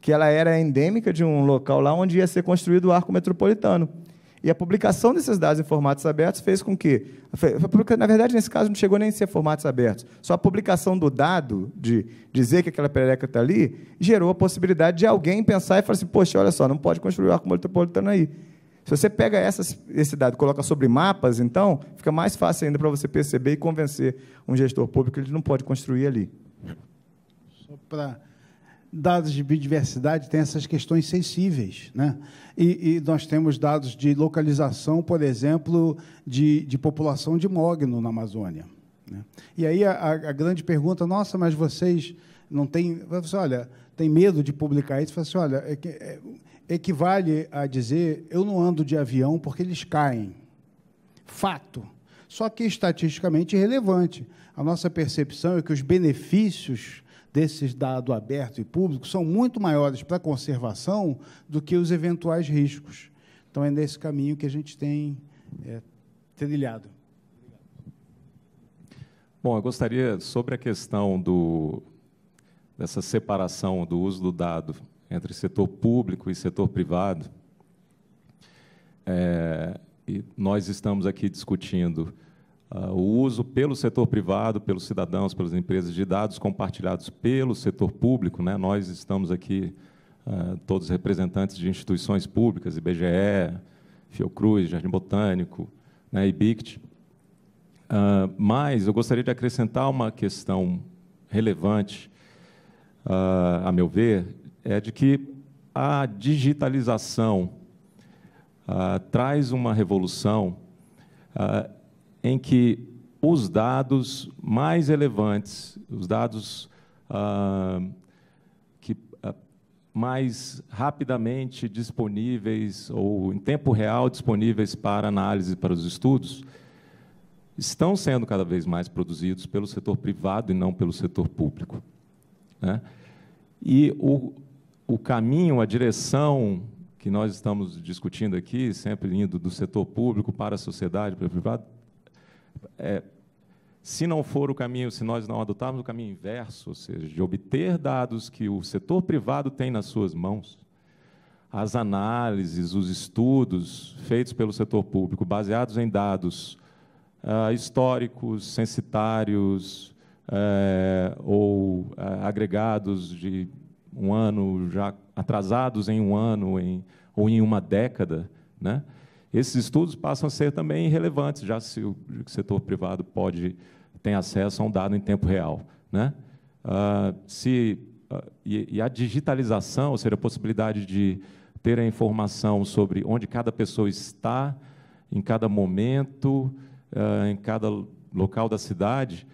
Speaker 2: que ela era endêmica de um local lá onde ia ser construído o arco metropolitano. E a publicação desses dados em formatos abertos fez com que. Na verdade, nesse caso, não chegou nem a ser formatos abertos. Só a publicação do dado, de dizer que aquela perereca está ali, gerou a possibilidade de alguém pensar e falar assim: poxa, olha só, não pode construir o arco metropolitano aí. Se você pega esse dado e coloca sobre mapas, então, fica mais fácil ainda para você perceber e convencer um gestor público que ele não pode
Speaker 3: construir ali. Só para dados de biodiversidade, tem essas questões sensíveis, né? E, e, nós temos dados de localização, por exemplo, de, de população de mogno na Amazônia. Né? E aí a, a, grande pergunta, nossa, mas vocês não têm. Você, assim, olha, tem medo de publicar isso? Você, assim, olha, é, é, equivale a dizer eu não ando de avião porque eles caem. Fato. Só que estatisticamente irrelevante. A nossa percepção é que os benefícios desses dados aberto e público são muito maiores para a conservação do que os eventuais riscos. Então, é nesse caminho que a gente tem é, trilhado.
Speaker 5: Bom, eu gostaria, sobre a questão do, dessa separação do uso do dado entre setor público e setor privado, é, e nós estamos aqui discutindo ah, o uso pelo setor privado, pelos cidadãos, pelas empresas de dados compartilhados pelo setor público. Né? Nós estamos aqui, ah, todos representantes de instituições públicas, IBGE, Fiocruz, Jardim Botânico, né, IBICT. Uh, ah, mas eu gostaria de acrescentar uma questão relevante, uh, a meu ver, é de que a digitalização uh, traz uma revolução em que os dados mais relevantes, os dados ah, que ah, mais rapidamente disponíveis ou em tempo real disponíveis para análise para os estudos, estão sendo cada vez mais produzidos pelo setor privado e não pelo setor público. Né? E o, o caminho, a direção que nós estamos discutindo aqui, sempre indo do setor público para a sociedade, para o privado, é, se não for o caminho, se nós não adotarmos o caminho inverso, ou seja, de obter dados que o setor privado tem nas suas mãos, as análises, os estudos feitos pelo setor público, baseados em dados uh, históricos, censitários uh, eh, ou uh, agregados de um ano, já atrasados em um ano em, ou em uma década, né? Esses estudos passam a ser também relevantes, já se o setor privado pode tem acesso a um dado em tempo real, né? Ah, se ah, e, e, a digitalização, ou seja, a possibilidade de ter a informação sobre onde cada pessoa está, em cada momento, ah, em cada local da cidade,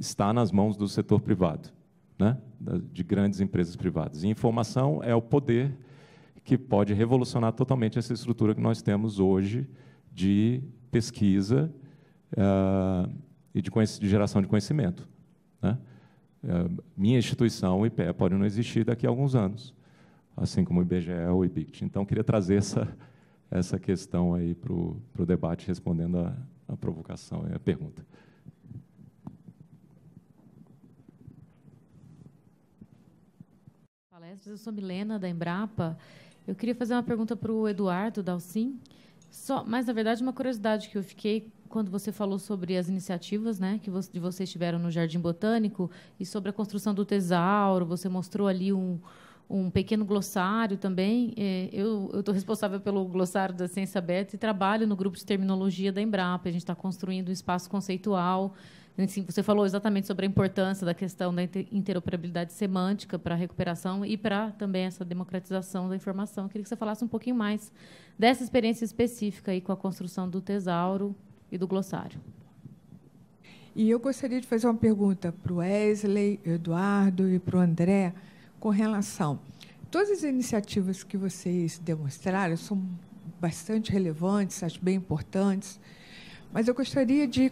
Speaker 5: está nas mãos do setor privado, né? de grandes empresas privadas. E informação é o poder que pode revolucionar totalmente essa estrutura que nós temos hoje de pesquisa uh, e de, de, geração de conhecimento. Né? Uh, minha instituição, o IPE, pode não existir daqui a alguns anos, assim como o IBGE ou o IBICT. Então, queria trazer essa, essa questão aí para o debate, respondendo a, a provocação e a pergunta.
Speaker 1: Eu sou Milena, da Embrapa, eu queria fazer uma pergunta para o Eduardo Dalcin. Só, mas na verdade uma curiosidade que eu fiquei quando você falou sobre as iniciativas, né, que você, de vocês tiveram no Jardim Botânico e sobre a construção do tesauro, você mostrou ali um, um pequeno glossário também. É, eu estou responsável pelo glossário da ciência aberta e trabalho no grupo de terminologia da Embrapa. A gente está construindo um espaço conceitual Assim, você falou exatamente sobre a importância da questão da interoperabilidade semântica para a recuperação e para também essa democratização da informação. Eu queria que você falasse um pouquinho mais dessa experiência específica aí com a construção do tesauro e do glossário.
Speaker 8: E eu gostaria de fazer uma pergunta para o Wesley, Eduardo e para o André com relação. Todas as iniciativas que vocês demonstraram são bastante relevantes, acho bem importantes, mas eu gostaria de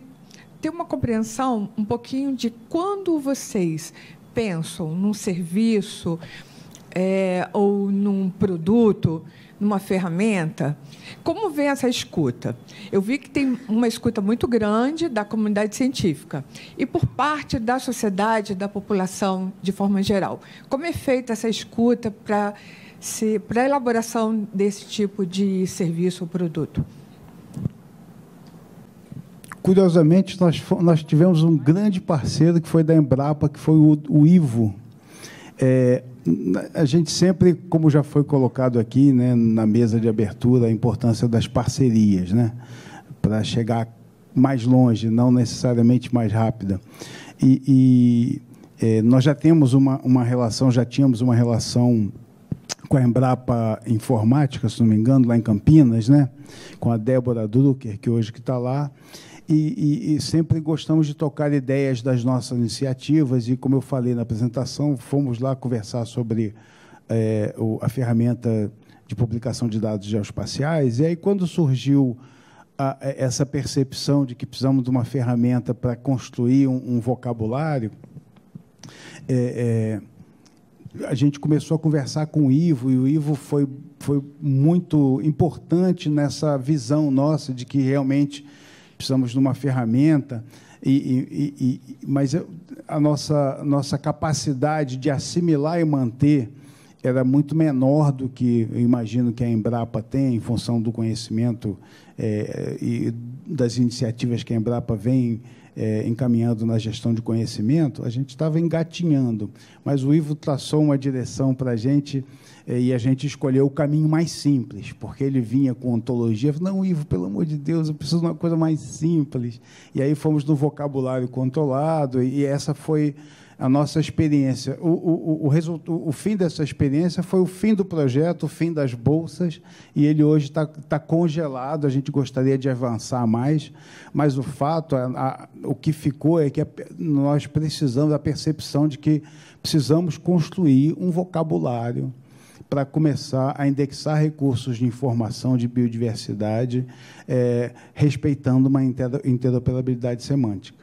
Speaker 8: ter uma compreensão um pouquinho de quando vocês pensam num serviço é, ou num produto, numa ferramenta, como vem essa escuta? Eu vi que tem uma escuta muito grande da comunidade científica e por parte da sociedade, da população de forma geral. Como é feita essa escuta para a elaboração desse tipo de serviço ou produto?
Speaker 3: curiosamente, nós, nós tivemos um grande parceiro que foi da Embrapa, que foi o, o Ivo. É, a gente sempre, como já foi colocado aqui né, na mesa de abertura, a importância das parcerias, né, para chegar mais longe, não necessariamente mais rápida. E, e é, nós já temos uma, uma relação, já tínhamos uma relação com a Embrapa Informática, se não me engano, lá em Campinas, né? com a Débora Drucker, que hoje que está lá e, e, e, sempre gostamos de tocar ideias das nossas iniciativas e, como eu falei na apresentação, fomos lá conversar sobre é, o, a ferramenta de publicação de dados geoespaciais. E aí, quando surgiu a, eh, essa percepção de que precisamos de uma ferramenta para construir um, um vocabulário, é, é, a gente começou a conversar com o Ivo, e o Ivo foi, foi muito importante nessa visão nossa de que realmente precisamos de uma ferramenta, e, e, e mas a nossa, nossa capacidade de assimilar e manter era muito menor do que eu imagino que a Embrapa tem, em função do conhecimento é, e das iniciativas que a Embrapa vem é, encaminhando na gestão de conhecimento, a gente estava engatinhando. Mas o Ivo traçou uma direção para a gente é, e a gente escolheu o caminho mais simples, porque ele vinha com ontologia. Não, Ivo, pelo amor de Deus, eu preciso de uma coisa mais simples. E aí fomos no vocabulário controlado, e essa foi a nossa experiência. O, o, o, resulta, o fim dessa experiência foi o fim do projeto, o fim das bolsas, e ele hoje está tá congelado. A gente gostaria de avançar mais, mas o fato, a, a, o que ficou é que a, nós precisamos, a percepção de que precisamos construir um vocabulário para começar a indexar recursos de informação de biodiversidade, é, respeitando uma interoperabilidade semântica.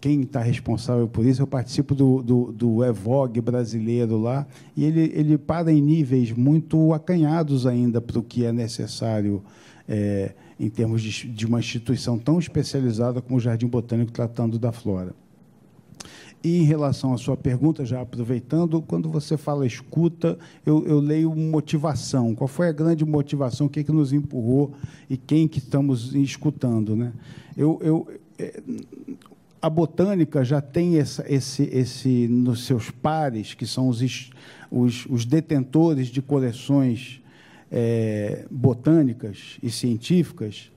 Speaker 3: Quem está responsável por isso? Eu participo do, do, do EVOG brasileiro lá, e ele, ele para em níveis muito acanhados ainda para o que é necessário. É, em termos de, de uma instituição tão especializada como o Jardim Botânico tratando da flora. E em relação à sua pergunta, já aproveitando, quando você fala escuta, eu, eu leio motivação. Qual foi a grande motivação? O que, é que nos empurrou e quem que estamos escutando? Né? Eu, eu, é, a botânica já tem essa, esse, esse nos seus pares, que são os, os, os detentores de coleções é, botânicas e científicas,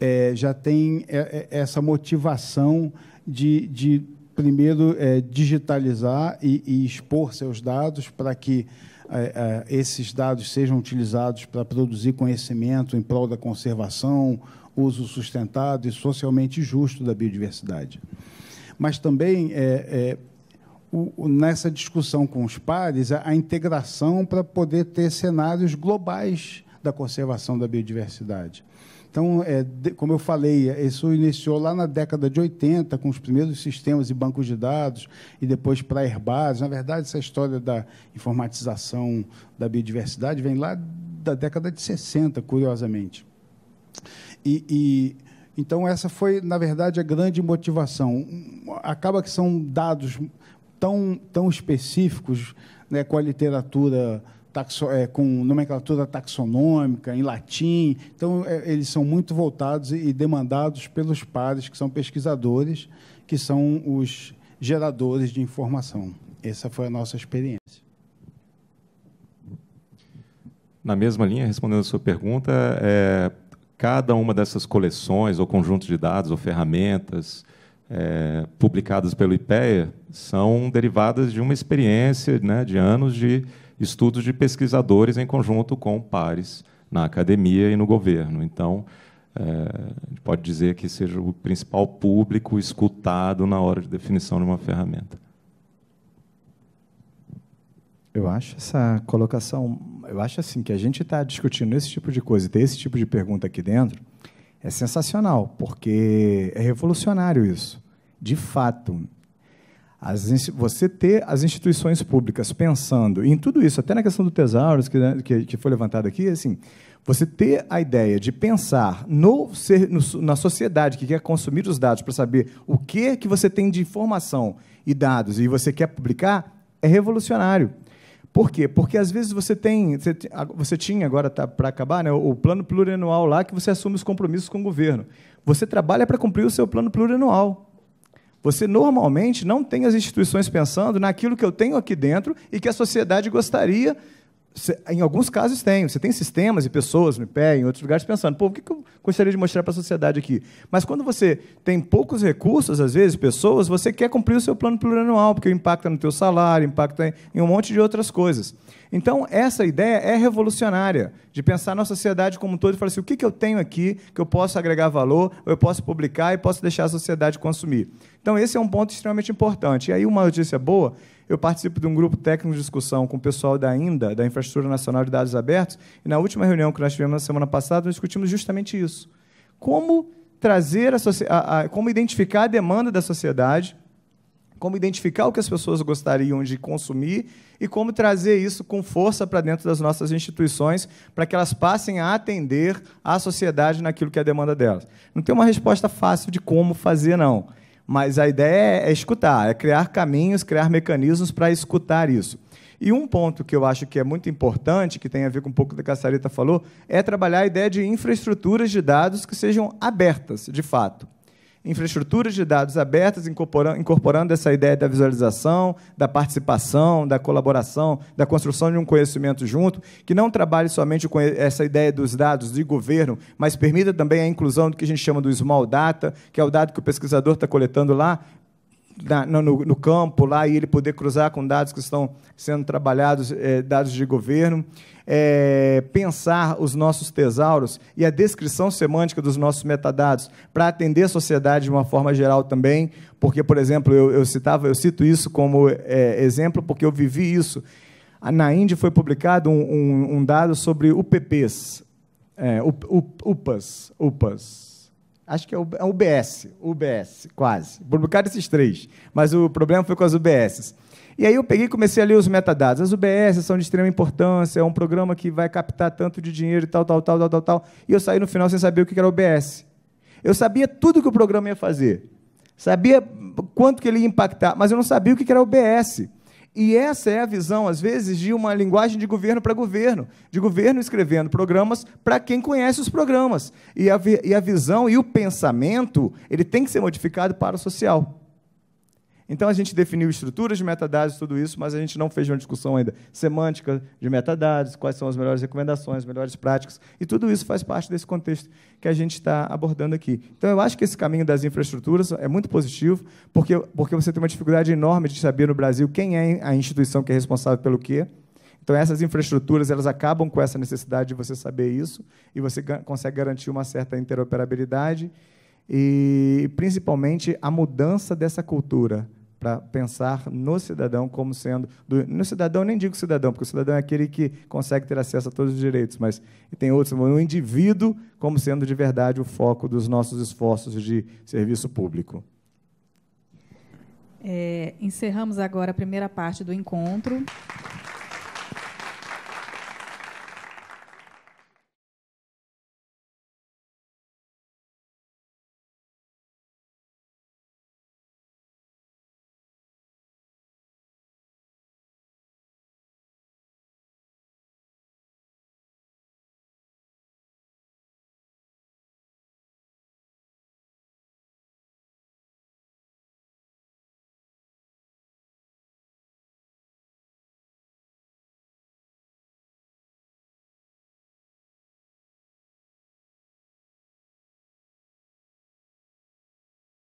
Speaker 3: é, já tem é, é, essa motivação de, de primeiro, é, digitalizar e, e, expor seus dados para que é, é, esses dados sejam utilizados para produzir conhecimento em prol da conservação, uso sustentado e socialmente justo da biodiversidade. Mas também é, é o, nessa discussão com os pares, a, a integração para poder ter cenários globais da conservação da biodiversidade. Então, é, de, como eu falei, é, isso iniciou lá na década de 80, com os primeiros sistemas e bancos de dados, e depois para a Airbase. Na verdade, essa história da informatização da biodiversidade vem lá da década de 60, curiosamente. e, e então, essa foi, na verdade, a grande motivação. Acaba que são dados tão, tão específicos né, com a literatura taxo, é, com nomenclatura taxonômica, em latim. Então, é, eles são muito voltados e demandados pelos pares, que são pesquisadores, que são os geradores de informação. Essa foi a nossa experiência.
Speaker 5: Na mesma linha, respondendo a sua pergunta, é, cada uma dessas coleções ou conjuntos de dados ou ferramentas é, publicadas pelo IPEA são derivadas de uma experiência né, de anos de estudos de pesquisadores em conjunto com pares na academia e no governo. Então, é, a gente pode dizer que seja o principal público escutado na hora de definição de uma ferramenta.
Speaker 2: Eu acho essa colocação, eu acho assim que a gente está discutindo esse tipo de coisa e ter esse tipo de pergunta aqui dentro é sensacional, porque é revolucionário isso. De fato, as, você ter as instituições públicas pensando em tudo isso, até na questão do tesouro que, né, que, que, foi levantado aqui, assim, você ter a ideia de pensar no, ser, no, na sociedade que quer consumir os dados para saber o que que você tem de informação e dados e você quer publicar é revolucionário. Por quê? Porque às vezes você tem, você, você tinha agora tá, para acabar, né, o plano plurianual lá que você assume os compromissos com o governo. Você trabalha para cumprir o seu plano plurianual. Você normalmente não tem as instituições pensando naquilo que eu tenho aqui dentro e que a sociedade gostaria. Em alguns casos tem. Você tem sistemas e pessoas no pé, em outros lugares, pensando, pô, o que eu gostaria de mostrar para a sociedade aqui? Mas quando você tem poucos recursos, às vezes, pessoas, você quer cumprir o seu plano plurianual, porque impacta no teu salário, impacta em um monte de outras coisas. Então, essa ideia é revolucionária, de pensar na sociedade como um todo e falar assim: o que, que eu tenho aqui que eu posso agregar valor, ou eu posso publicar e posso deixar a sociedade consumir. Então, esse é um ponto extremamente importante. E aí, uma notícia boa eu participo de um grupo técnico de discussão com o pessoal da INDA, da Infraestrutura Nacional de Dados Abertos, e na última reunião que nós tivemos na semana passada, nós discutimos justamente isso. Como trazer a, a, a como identificar a demanda da sociedade, como identificar o que as pessoas gostariam de consumir e como trazer isso com força para dentro das nossas instituições, para que elas passem a atender a sociedade naquilo que é a demanda delas. Não tem uma resposta fácil de como fazer, não. Mas a ideia é, é escutar, é criar caminhos, criar mecanismos para escutar isso. E um ponto que eu acho que é muito importante, que tem a ver com um pouco do que a Sarita falou, é trabalhar a ideia de infraestruturas de dados que sejam abertas, de fato infraestruturas de dados abertas, incorporando, essa ideia da visualização, da participação, da colaboração, da construção de um conhecimento junto, que não trabalhe somente com essa ideia dos dados de governo, mas permita também a inclusão do que a gente chama do small data, que é o dado que o pesquisador está coletando lá, na, no, no, campo lá e ele poder cruzar com dados que estão sendo trabalhados, é, dados de governo, é, pensar os nossos tesauros e a descrição semântica dos nossos metadados para atender a sociedade de uma forma geral também, porque, por exemplo, eu, eu citava, eu cito isso como é, exemplo porque eu vivi isso. Na Índia foi publicado um, um, um dado sobre UPPs, UPAs, UPAs, Acho que é a UBS, é UBS, quase. Publicaram esses três, mas o problema foi com as UBSs. E aí eu peguei e comecei a ler os metadados. As UBS são de extrema importância, é um programa que vai captar tanto de dinheiro e tal, tal, tal, tal, tal, tal. E eu saí no final sem saber o que era UBS. Eu sabia tudo que o programa ia fazer, sabia quanto que ele ia impactar, mas eu não sabia o que era UBS. E essa é a visão, às vezes, de uma linguagem de governo para governo, de governo escrevendo programas para quem conhece os programas. E a, e a visão e o pensamento ele tem que ser modificado para o social. Então a gente definiu estruturas de metadados, tudo isso, mas a gente não fez uma discussão ainda semântica de metadados, quais são as melhores recomendações, melhores práticas, e tudo isso faz parte desse contexto que a gente está abordando aqui. Então eu acho que esse caminho das infraestruturas é muito positivo, porque, porque você tem uma dificuldade enorme de saber no Brasil quem é a instituição que é responsável pelo quê. Então essas infraestruturas elas acabam com essa necessidade de você saber isso e você consegue garantir uma certa interoperabilidade e principalmente a mudança dessa cultura para pensar no cidadão como sendo do, no cidadão nem digo cidadão porque o cidadão é aquele que consegue ter acesso a todos os direitos mas tem outros o indivíduo como sendo de verdade o foco dos nossos esforços de serviço público
Speaker 1: é, encerramos agora a primeira parte do encontro